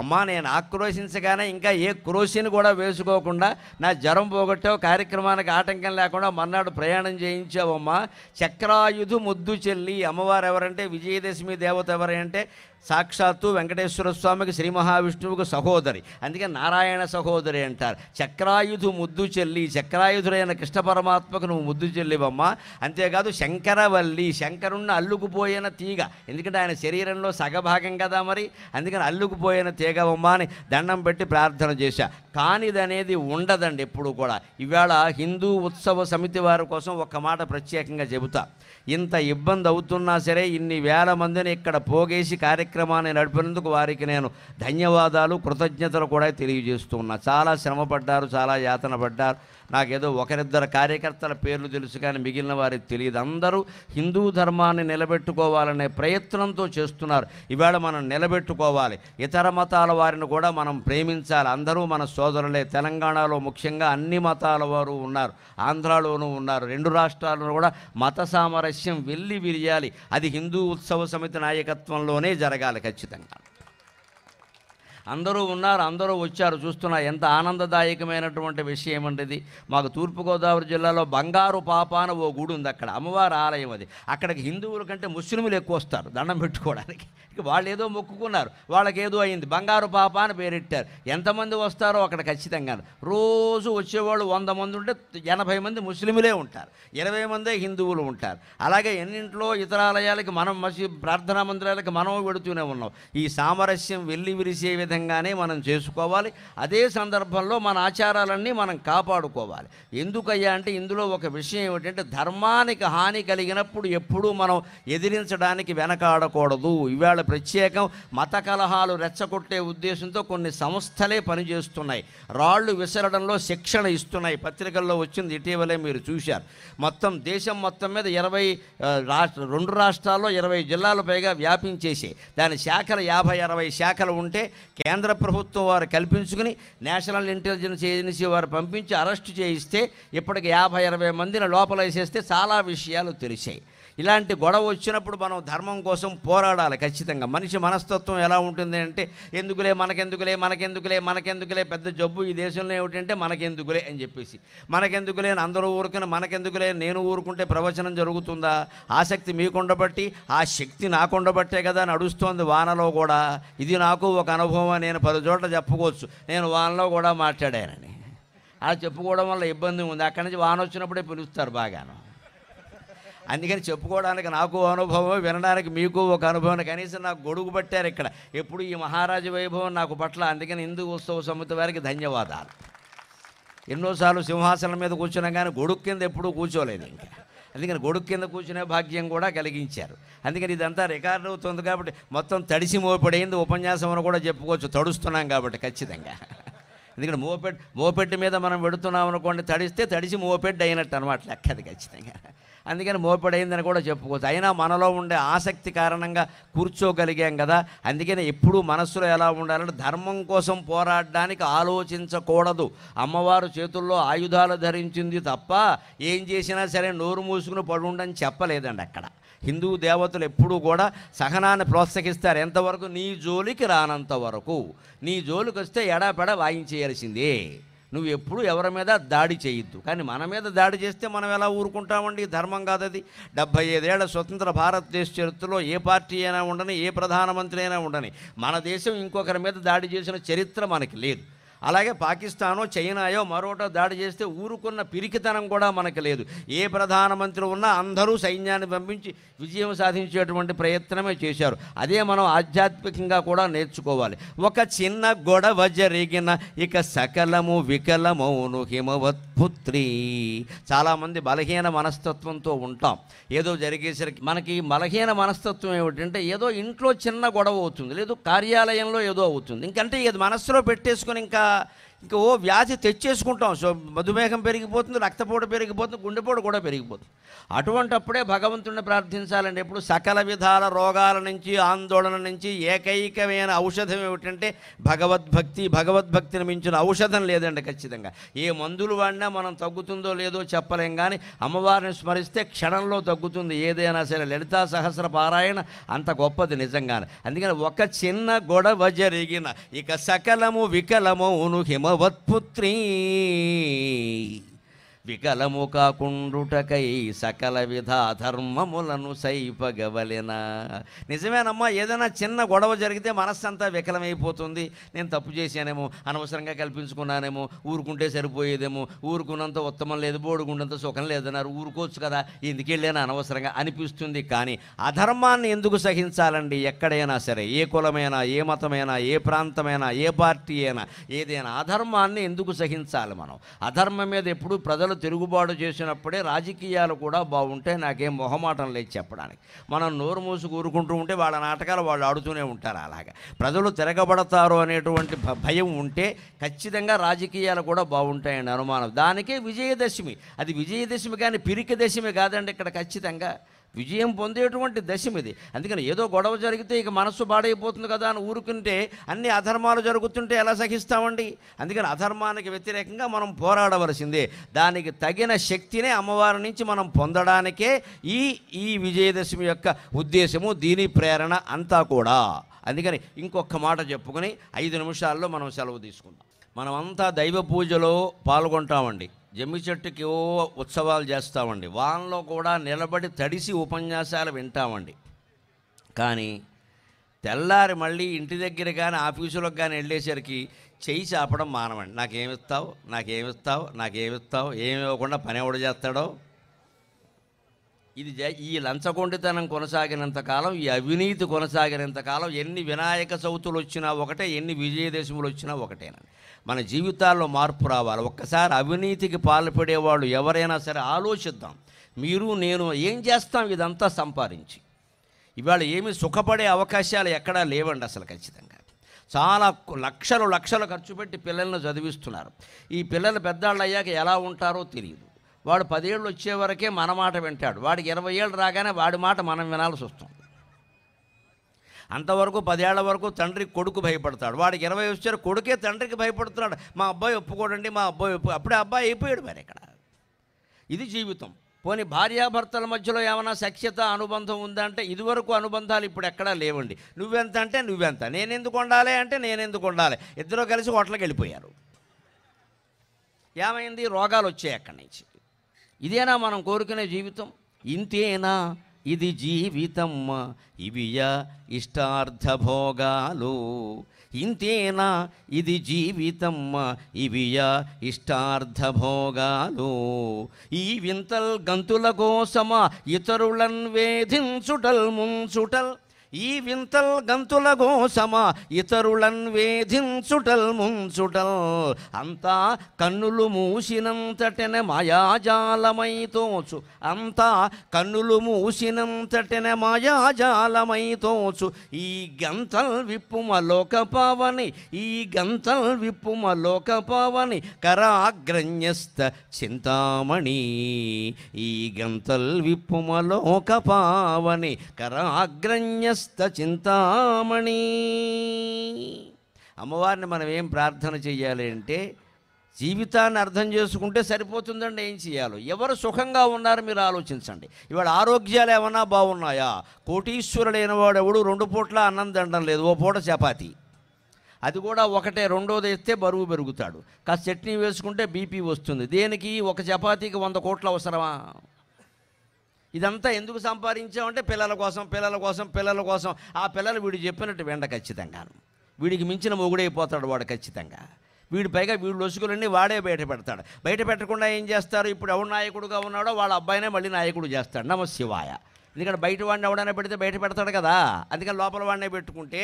అమ్మా నేను ఆక్రోశించగానే ఇంకా ఏ క్రోసిన్ కూడా కూడా వేసుకోకుండా నా జ్వరం పోగొట్టావు కార్యక్రమానికి ఆటంకం లేకుండా మన్నాడు ప్రయాణం చేయించావమ్మా చక్రాయుధు ముద్దు చెల్లి అమ్మవారు ఎవరంటే విజయదశమి దేవత ఎవరంటే సాక్షాత్తు వెంకటేశ్వర స్వామికి శ్రీ మహావిష్ణువుకు సహోదరి అందుకే నారాయణ సహోదరి అంటారు చక్రాయుధు ముద్దు చెల్లి చక్రాయుధుడైన కృష్ణ పరమాత్మకు నువ్వు ముద్దు చెల్లివమ్మా అంతేకాదు శంకరవల్లి శంకరుణ్ణి అల్లుకుపోయిన తీగ ఎందుకంటే ఆయన శరీరంలో సగభాగం కదా మరి అందుకని అల్లుకుపోయిన తీగవమ్మ అని దండం పెట్టి ప్రార్థన చేశా కానిదనేది ఉండదండి ఎప్పుడు కూడా ఇవాళ హిందూ ఉత్సవ సమితి వారి కోసం ఒక మాట ప్రత్యేకంగా చెబుతా ఇంత ఇబ్బంది అవుతున్నా సరే ఇన్ని వేల మందిని ఇక్కడ పోగేసి కార్యక్రమాన్ని నడిపినందుకు వారికి నేను ధన్యవాదాలు కృతజ్ఞతలు కూడా తెలియజేస్తున్నా చాలా శ్రమపడ్డారు చాలా యాతన పడ్డారు నాకేదో ఒకరిద్దరు కార్యకర్తల పేర్లు తెలుసు కానీ మిగిలిన వారికి తెలియదు అందరూ హిందూ ధర్మాన్ని నిలబెట్టుకోవాలనే ప్రయత్నంతో చేస్తున్నారు ఇవాళ మనం నిలబెట్టుకోవాలి ఇతర మతాల వారిని కూడా మనం ప్రేమించాలి అందరూ మన సోదరులే తెలంగాణలో ముఖ్యంగా అన్ని మతాల వారు ఉన్నారు ఆంధ్రాలోనూ ఉన్నారు రెండు రాష్ట్రాలను కూడా మత సామరస్యం వెళ్ళి విరియాలి అది హిందూ ఉత్సవ సమితి నాయకత్వంలోనే జరగాలి ఖచ్చితంగా అందరూ ఉన్నారు అందరూ వచ్చారు చూస్తున్నా ఎంత ఆనందదాయకమైనటువంటి విషయం అండి మాకు తూర్పుగోదావరి జిల్లాలో బంగారు పాపాన ఓ గుడి ఉంది అక్కడ అమ్మవారి ఆలయం అది అక్కడికి హిందువుల కంటే ముస్లింలు ఎక్కువ వస్తారు దండం పెట్టుకోవడానికి వాళ్ళు ఏదో మొక్కుకున్నారు వాళ్ళకి ఏదో అయింది బంగారు పాప అని పేరెట్టారు ఎంతమంది వస్తారో అక్కడ ఖచ్చితంగా రోజు వచ్చేవాళ్ళు వంద మంది ఉంటే ఎనభై మంది ముస్లింలే ఉంటారు ఇరవై మందే హిందువులు ఉంటారు అలాగే ఎన్నింట్లో ఇతర ఆలయాలకి మనం మసి ప్రార్థనా మందిరాలకి మనం పెడుతూనే ఉన్నాం ఈ సామరస్యం వెళ్ళి విరిసే విధంగానే మనం చేసుకోవాలి అదే సందర్భంలో మన ఆచారాలన్నీ మనం కాపాడుకోవాలి ఎందుకయ్యా అంటే ఇందులో ఒక విషయం ఏమిటంటే ధర్మానికి హాని కలిగినప్పుడు ఎప్పుడూ మనం ఎదిరించడానికి వెనకాడకూడదు ఇవాళ ప్రత్యేకం మత కలహాలు రెచ్చగొట్టే ఉద్దేశంతో కొన్ని సంస్థలే పనిచేస్తున్నాయి రాళ్ళు విసరడంలో శిక్షణ ఇస్తున్నాయి పత్రికల్లో వచ్చింది ఇటీవలే మీరు చూశారు మొత్తం దేశం మొత్తం మీద ఇరవై రాష్ట్ర రెండు రాష్ట్రాల్లో ఇరవై జిల్లాలు పైగా వ్యాపించేసి దాని శాఖలు యాభై అరవై శాఖలు ఉంటే కేంద్ర ప్రభుత్వం వారు కల్పించుకుని నేషనల్ ఇంటెలిజెన్స్ ఏజెన్సీ వారు పంపించి అరెస్టు చేయిస్తే ఇప్పటికి యాభై అరవై మందిని లోపల వేసేస్తే చాలా విషయాలు తెలిసాయి ఇలాంటి గొడవ వచ్చినప్పుడు మనం ధర్మం కోసం పోరాడాలి ఖచ్చితంగా మనిషి మనస్తత్వం ఎలా ఉంటుంది అంటే ఎందుకులే మనకెందుకులే మనకెందుకులే మనకెందుకులే పెద్ద జబ్బు ఈ దేశంలో ఏమిటంటే మనకెందుకులే అని చెప్పేసి మనకెందుకులే అందరూ ఊరుకుని మనకెందుకులే నేను ఊరుకుంటే ప్రవచనం జరుగుతుందా ఆసక్తి మీకుండబట్టి ఆ శక్తి నాకుండబట్టే కదా నడుస్తోంది వానలో కూడా ఇది నాకు ఒక అనుభవం నేను పలు చోట్ల చెప్పుకోవచ్చు నేను వానలో కూడా మాట్లాడానని అలా చెప్పుకోవడం వల్ల ఇబ్బంది ఉంది అక్కడి నుంచి వాన వచ్చినప్పుడే పిలుస్తారు బాగాను అందుకని చెప్పుకోవడానికి నాకు అనుభవం వినడానికి మీకు ఒక అనుభవం కనీసం నాకు గొడుగు పట్టారు ఇక్కడ ఎప్పుడు ఈ మహారాజు వైభవం నాకు పట్ల అందుకని హిందూ ఉత్సవ సమితి వారికి ధన్యవాదాలు ఎన్నోసార్లు సింహాసనం మీద కూర్చున్నాం కానీ గొడుగు కింద ఎప్పుడూ కూర్చోలేదు ఇంకా అందుకని గొడుగు కింద కూర్చునే భాగ్యం కూడా కలిగించారు అందుకని ఇదంతా రికార్డు అవుతుంది కాబట్టి మొత్తం తడిసి మోపడైంది ఉపన్యాసం అని కూడా చెప్పుకోవచ్చు తడుస్తున్నాం కాబట్టి ఖచ్చితంగా ఎందుకంటే మోపెట్ మోపెట్టి మీద మనం పెడుతున్నాం అనుకోండి తడిస్తే తడిసి మోపెడ్ అయినట్టు అనమాట లెక్కది ఖచ్చితంగా అందుకని మోపడైందని కూడా చెప్పుకోవచ్చు అయినా మనలో ఉండే ఆసక్తి కారణంగా కూర్చోగలిగాం కదా అందుకని ఎప్పుడూ మనస్సులో ఎలా ఉండాలంటే ధర్మం కోసం పోరాడడానికి ఆలోచించకూడదు అమ్మవారు చేతుల్లో ఆయుధాలు ధరించింది తప్ప ఏం చేసినా సరే నోరు మూసుకుని పడుండని చెప్పలేదండి అక్కడ హిందూ దేవతలు ఎప్పుడూ కూడా సహనాన్ని ప్రోత్సహిస్తారు ఎంతవరకు నీ జోలికి రానంత వరకు నీ జోలికి వస్తే ఎడాపెడ వాయించేయాల్సిందే నువ్వు ఎప్పుడు ఎవరి మీద దాడి చేయొద్దు కానీ మన మీద దాడి చేస్తే మనం ఎలా ఊరుకుంటామండి ధర్మం కాదు అది డెబ్బై ఐదేళ్ల స్వతంత్ర భారతదేశ చరిత్రలో ఏ పార్టీ అయినా ఉండని ఏ ప్రధానమంత్రి అయినా ఉండని మన దేశం ఇంకొకరి మీద దాడి చేసిన చరిత్ర మనకి లేదు అలాగే పాకిస్తానో చైనాయో మరోటో దాడి చేస్తే ఊరుకున్న పిరికితనం కూడా మనకు లేదు ఏ ప్రధానమంత్రి ఉన్నా అందరూ సైన్యాన్ని పంపించి విజయం సాధించేటువంటి ప్రయత్నమే చేశారు అదే మనం ఆధ్యాత్మికంగా కూడా నేర్చుకోవాలి ఒక చిన్న గొడవ జరిగిన ఇక సకలము వికలమౌను హిమవత్పుత్రి చాలామంది బలహీన మనస్తత్వంతో ఉంటాం ఏదో జరిగేసరికి మనకి బలహీన మనస్తత్వం ఏమిటంటే ఏదో ఇంట్లో చిన్న గొడవ అవుతుంది లేదు కార్యాలయంలో ఏదో అవుతుంది ఇంకంటే ఇది మనస్సులో పెట్టేసుకొని ఇంకా ఇంక ఓ వ్యాధి తెచ్చేసుకుంటాం సో మధుమేహం పెరిగిపోతుంది రక్తపోటు పెరిగిపోతుంది గుండెపోటు కూడా పెరిగిపోతుంది అటువంటప్పుడే భగవంతుడిని ప్రార్థించాలంటే ఇప్పుడు సకల విధాల రోగాల నుంచి ఆందోళన నుంచి ఏకైకమైన ఔషధం ఏమిటంటే భగవద్భక్తి భగవద్భక్తిని మించిన ఔషధం లేదండి ఖచ్చితంగా ఏ మందులు వాడినా మనం తగ్గుతుందో లేదో చెప్పలేం కానీ అమ్మవారిని స్మరిస్తే క్షణంలో తగ్గుతుంది ఏదైనా సరే లలితా సహస్ర పారాయణ అంత గొప్పది నిజంగానే అందుకని ఒక చిన్న గొడవ జరిగిన ఇక సకలము వికలమౌను హిమ भवत्पुत्री వికలము కాకుండుటకై సకల విధా ధర్మములను సైపగవలిన నిజమేనమ్మా ఏదైనా చిన్న గొడవ జరిగితే మనస్సంతా వికలమైపోతుంది నేను తప్పు చేశానేమో అనవసరంగా కల్పించుకున్నానేమో ఊరుకుంటే సరిపోయేదేమో ఊరుకున్నంత ఉత్తమం లేదు బోడుకుండంత సుఖం లేదన్నారు ఊరుకోవచ్చు కదా ఎందుకెళ్ళాను అనవసరంగా అనిపిస్తుంది కానీ అధర్మాన్ని ఎందుకు సహించాలండి ఎక్కడైనా సరే ఏ కులమైనా ఏ మతమైనా ఏ ప్రాంతమైనా ఏ పార్టీ అయినా ఏదైనా అధర్మాన్ని ఎందుకు సహించాలి మనం అధర్మం మీద ఎప్పుడు ప్రజలు తిరుగుబాటు చేసినప్పుడే రాజకీయాలు కూడా బాగుంటాయి నాకేం మొహమాటం లేదు చెప్పడానికి మనం నోరు మూసి కూరుకుంటూ ఉంటే వాళ్ళ నాటకాలు వాళ్ళు ఆడుతూనే ఉంటారు అలాగా ప్రజలు తిరగబడతారు అనేటువంటి భయం ఉంటే ఖచ్చితంగా రాజకీయాలు కూడా బాగుంటాయని అనుమానం దానికే విజయదశమి అది విజయదశమి కానీ పిరికి దశమి కాదండి ఇక్కడ ఖచ్చితంగా విజయం పొందేటువంటి దశమిది అందుకని ఏదో గొడవ జరిగితే ఇక మనస్సు బాడైపోతుంది కదా అని ఊరుకుంటే అన్ని అధర్మాలు జరుగుతుంటే ఎలా సహిస్తామండి అందుకని అధర్మానికి వ్యతిరేకంగా మనం పోరాడవలసిందే దానికి తగిన శక్తినే అమ్మవారి నుంచి మనం పొందడానికే ఈ ఈ విజయదశమి యొక్క ఉద్దేశము దీని ప్రేరణ అంతా కూడా అందుకని ఇంకొక మాట చెప్పుకొని ఐదు నిమిషాల్లో మనం సెలవు తీసుకుందాం మనమంతా దైవ పూజలో పాల్గొంటామండి జమ్మి చెట్టుకి ఓ ఉత్సవాలు చేస్తామండి వానలో కూడా నిలబడి తడిసి ఉపన్యాసాలు వింటామండి కానీ తెల్లారి మళ్ళీ ఇంటి దగ్గర కానీ ఆఫీసులకు కానీ వెళ్ళేసరికి చేయి చాపడం మానవండి నాకేమిస్తావు నాకేమిస్తావు నాకేమిస్తావు ఏమి ఇవ్వకుండా పని ఎవడ చేస్తాడో ఇది ఈ లంచగొండితనం కొనసాగినంతకాలం ఈ అవినీతి కొనసాగినంతకాలం ఎన్ని వినాయక చవితులు వచ్చినా ఒకటే ఎన్ని విజయదశములు వచ్చినా ఒకటేనండి మన జీవితాల్లో మార్పు రావాలి ఒక్కసారి అవినీతికి పాల్పడేవాళ్ళు ఎవరైనా సరే ఆలోచిద్దాం మీరు నేను ఏం చేస్తాం ఇదంతా సంపాదించి ఇవాళ ఏమి సుఖపడే అవకాశాలు ఎక్కడా లేవండి అసలు ఖచ్చితంగా చాలా లక్షలు లక్షలు ఖర్చు పెట్టి పిల్లలను చదివిస్తున్నారు ఈ పిల్లలు పెద్దాళ్ళు అయ్యాక ఎలా ఉంటారో తెలియదు వాడు పదేళ్ళు వచ్చే వరకే మన మాట వింటాడు వాడికి ఇరవై ఏళ్ళు రాగానే వాడి మాట మనం వినాల్సి వస్తాం అంతవరకు పదేళ్ల వరకు తండ్రి కొడుకు భయపడతాడు వాడికి ఇరవై వచ్చారు కొడుకే తండ్రికి భయపడుతున్నాడు మా అబ్బాయి ఒప్పుకోడండి మా అబ్బాయి ఒప్పు అప్పుడే అబ్బాయి అయిపోయాడు మరి ఇక్కడ ఇది జీవితం పోనీ భార్యాభర్తల మధ్యలో ఏమైనా సఖ్యత అనుబంధం ఉందా అంటే ఇదివరకు అనుబంధాలు ఇప్పుడు ఎక్కడా లేవండి నువ్వెంత అంటే నువ్వెంత నేనెందుకు ఉండాలి అంటే నేనెందుకు ఉండాలి ఇద్దరు కలిసి హోటల్కి వెళ్ళిపోయారు ఏమైంది రోగాలు వచ్చాయి అక్కడి నుంచి ఇదేనా మనం కోరుకునే జీవితం ఇంతేనా ఇది జీవితమ్మ ఇష్టార్థ భోగాలు ఇంతేనా ఇది జీవితమ్మ ఇష్టార్థ భోగాలు ఈ వింతల్ గంతుల కోసమా ఇతరులన్ వేధించుటల్ ముంచుటల్ ఈ వింతల్ గంతుల గోసమ ఇతరులన్ వేధించుటల్ ముంచుటల్ అంతా కన్నులు మాయాజాలమై తోచు అంతా కన్నులు మాయాజాలమై తోచు ఈ గంతల్ విప్పుమ లోక పావని ఈ గంతల్ విప్పుమ లోక పావని కరాగ్రన్యస్త చింతామణి ఈ గంతల్ విప్పుమ లోక పావని కరాగ్రన్యస్త చింతామణి అమ్మవారిని మనం ఏం ప్రార్థన చేయాలి అంటే జీవితాన్ని అర్థం చేసుకుంటే సరిపోతుందండి ఏం చేయాలో ఎవరు సుఖంగా ఉన్నారో మీరు ఆలోచించండి ఇవాళ ఆరోగ్యాలు ఏమన్నా బాగున్నాయా కోటీశ్వరుడైన వాడు ఎవడు రెండు పూట్ల అన్నం తినడం లేదు ఓ పూట చపాతి అది కూడా ఒకటే రెండోది వేస్తే బరువు పెరుగుతాడు కాస్త చట్నీ వేసుకుంటే బీపీ వస్తుంది దేనికి ఒక చపాతీకి వంద కోట్లు అవసరమా ఇదంతా ఎందుకు సంపాదించామంటే పిల్లల కోసం పిల్లల కోసం పిల్లల కోసం ఆ పిల్లలు వీడు చెప్పినట్టు వెండ ఖచ్చితంగా వీడికి మించిన మొగుడైపోతాడు వాడు ఖచ్చితంగా వీడి పైగా వీడు లొసుకులన్నీ వాడే బయట పెడతాడు బయట పెట్టకుండా ఏం చేస్తారు ఇప్పుడు ఎవడు నాయకుడుగా ఉన్నాడో వాళ్ళ అబ్బాయినే మళ్ళీ నాయకుడు చేస్తాడు నమ శివాయ ఎందుకంటే బయట వాడిని ఎవడైనా పెడితే బయట పెడతాడు కదా అందుకని లోపల వాడినే పెట్టుకుంటే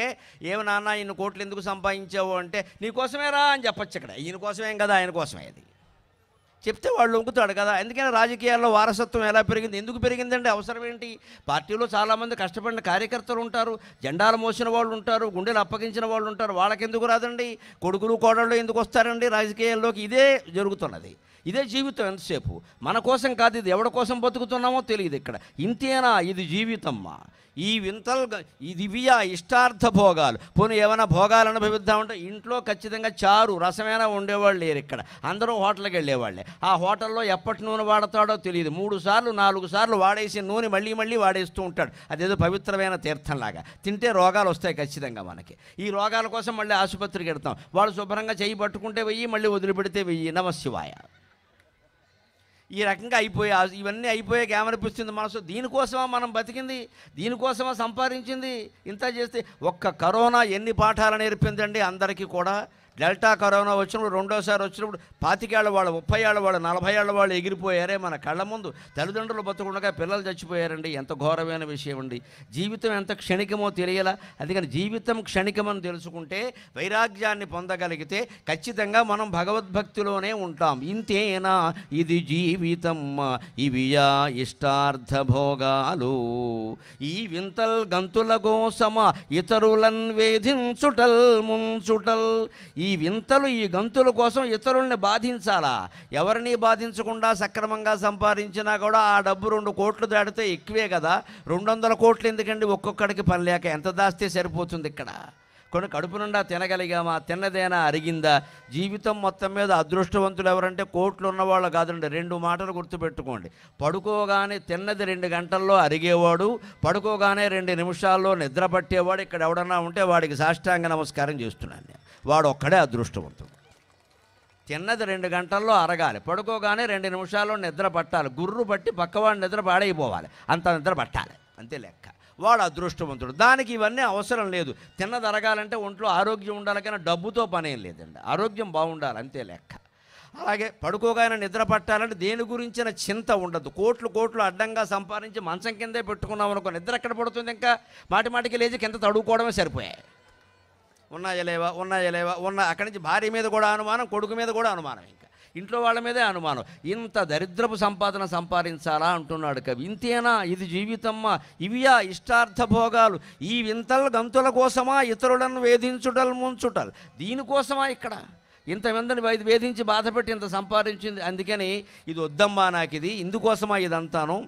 ఏమి నాన్న ఇన్ని కోట్లు ఎందుకు సంపాదించావు అంటే రా అని చెప్పచ్చు ఇక్కడ ఈయన కోసమేం కదా ఆయన కోసమే అది చెప్తే వాళ్ళు ఒంకుతాడు కదా ఎందుకైనా రాజకీయాల్లో వారసత్వం ఎలా పెరిగింది ఎందుకు పెరిగిందండి అవసరం ఏంటి పార్టీలో చాలామంది కష్టపడిన కార్యకర్తలు ఉంటారు జెండాలు మోసిన వాళ్ళు ఉంటారు గుండెలు అప్పగించిన వాళ్ళు ఉంటారు వాళ్ళకెందుకు రాదండి కొడుకులు కోడళ్ళు ఎందుకు వస్తారండి రాజకీయాల్లోకి ఇదే జరుగుతున్నది ఇదే జీవితం ఎంతసేపు మన కోసం కాదు ఇది ఎవడి కోసం బతుకుతున్నామో తెలియదు ఇక్కడ ఇంతేనా ఇది జీవితమ్మా ఈ వింతలు దివ్య ఇష్టార్థ భోగాలు పోనీ ఏమైనా భోగాలు అనుభవిద్దామంటే ఇంట్లో ఖచ్చితంగా చారు రసమైనా ఉండేవాళ్ళు లేరు ఇక్కడ అందరూ హోటల్కి వెళ్ళేవాళ్ళే ఆ హోటల్లో ఎప్పటి నూనె వాడతాడో తెలియదు మూడు సార్లు నాలుగు సార్లు వాడేసి నూనె మళ్ళీ మళ్ళీ వాడేస్తూ ఉంటాడు అదేదో పవిత్రమైన తీర్థంలాగా తింటే రోగాలు వస్తాయి ఖచ్చితంగా మనకి ఈ రోగాల కోసం మళ్ళీ ఆసుపత్రికి వెళ్తాం వాళ్ళు శుభ్రంగా చేయి పట్టుకుంటే వెయ్యి మళ్ళీ వదిలిపెడితే వెయ్యి నమశివాయ ఈ రకంగా అయిపోయా ఇవన్నీ అయిపోయాక ఏమనిపిస్తుంది మనసు దీనికోసమా మనం బతికింది దీనికోసమా సంపాదించింది ఇంత చేస్తే ఒక్క కరోనా ఎన్ని పాఠాలు నేర్పిందండి అందరికీ కూడా డెల్టా కరోనా వచ్చినప్పుడు రెండోసారి వచ్చినప్పుడు పాతికేళ్ల వాళ్ళు ముప్పై ఏళ్ళ వాళ్ళు నలభై ఏళ్ళ వాళ్ళు ఎగిరిపోయారే మన కళ్ళ ముందు తల్లిదండ్రులు బతుకుండగా పిల్లలు చచ్చిపోయారండి ఎంత ఘోరమైన విషయం అండి జీవితం ఎంత క్షణికమో తెలియలా అందుకని జీవితం క్షణికమని తెలుసుకుంటే వైరాగ్యాన్ని పొందగలిగితే ఖచ్చితంగా మనం భగవద్భక్తిలోనే ఉంటాం ఇంతేనా ఇది జీవితం ఇవియా ఇష్టార్థ భోగాలు ఈ వింతల్ గంతుల కోసమ ఇతరులన్ వేధించుటల్ ముంచుటల్ ఈ ఈ వింతలు ఈ గంతుల కోసం ఇతరుల్ని బాధించాలా ఎవరిని బాధించకుండా సక్రమంగా సంపాదించినా కూడా ఆ డబ్బు రెండు కోట్లు దాటితే ఎక్కువే కదా రెండు వందల కోట్లు ఎందుకండి ఒక్కొక్కడికి పని లేక ఎంత దాస్తే సరిపోతుంది ఇక్కడ కొన్ని కడుపు నుండా తినగలిగామా తిన్నదేనా అరిగిందా జీవితం మొత్తం మీద అదృష్టవంతులు ఎవరంటే కోట్లు ఉన్నవాళ్ళు కాదండి రెండు మాటలు గుర్తుపెట్టుకోండి పడుకోగానే తిన్నది రెండు గంటల్లో అరిగేవాడు పడుకోగానే రెండు నిమిషాల్లో నిద్ర పట్టేవాడు ఇక్కడ ఎవడన్నా ఉంటే వాడికి సాష్టాంగ నమస్కారం చేస్తున్నాను నేను వాడు ఒక్కడే అదృష్టవంతుడు తిన్నది రెండు గంటల్లో అరగాలి పడుకోగానే రెండు నిమిషాల్లో నిద్ర పట్టాలి గుర్రు పట్టి పక్కవాడు నిద్ర పాడైపోవాలి అంత నిద్ర పట్టాలి అంతే లెక్క వాడు అదృష్టవంతుడు దానికి ఇవన్నీ అవసరం లేదు తిన్నది అరగాలంటే ఒంట్లో ఆరోగ్యం ఉండాలి కానీ డబ్బుతో ఏం లేదండి ఆరోగ్యం బాగుండాలి అంతే లెక్క అలాగే పడుకోగానే నిద్ర పట్టాలంటే దేని గురించిన చింత ఉండదు కోట్లు కోట్లు అడ్డంగా సంపాదించి మంచం కిందే పెట్టుకున్నాం అనుకో నిద్ర ఎక్కడ పడుతుంది ఇంకా మాటి మాటికి లేచి కింద తడుకోవడమే సరిపోయాయి ఉన్నాయా లేవా ఉన్నాయా లేవా ఉన్నా అక్కడి నుంచి భార్య మీద కూడా అనుమానం కొడుకు మీద కూడా అనుమానం ఇంకా ఇంట్లో వాళ్ళ మీదే అనుమానం ఇంత దరిద్రపు సంపాదన సంపాదించాలా అంటున్నాడు కవి ఇంతేనా ఇది జీవితమ్మా ఇవియా ఇష్టార్థ భోగాలు ఈ వింతల గంతుల కోసమా ఇతరులను వేధించుటల్ ముంచుటల్ దీనికోసమా ఇక్కడ ఇంతమందిని వేధించి బాధపెట్టి ఇంత సంపాదించింది అందుకని ఇది వద్దమ్మా నాకు ఇది ఇందుకోసమా ఇదంతాను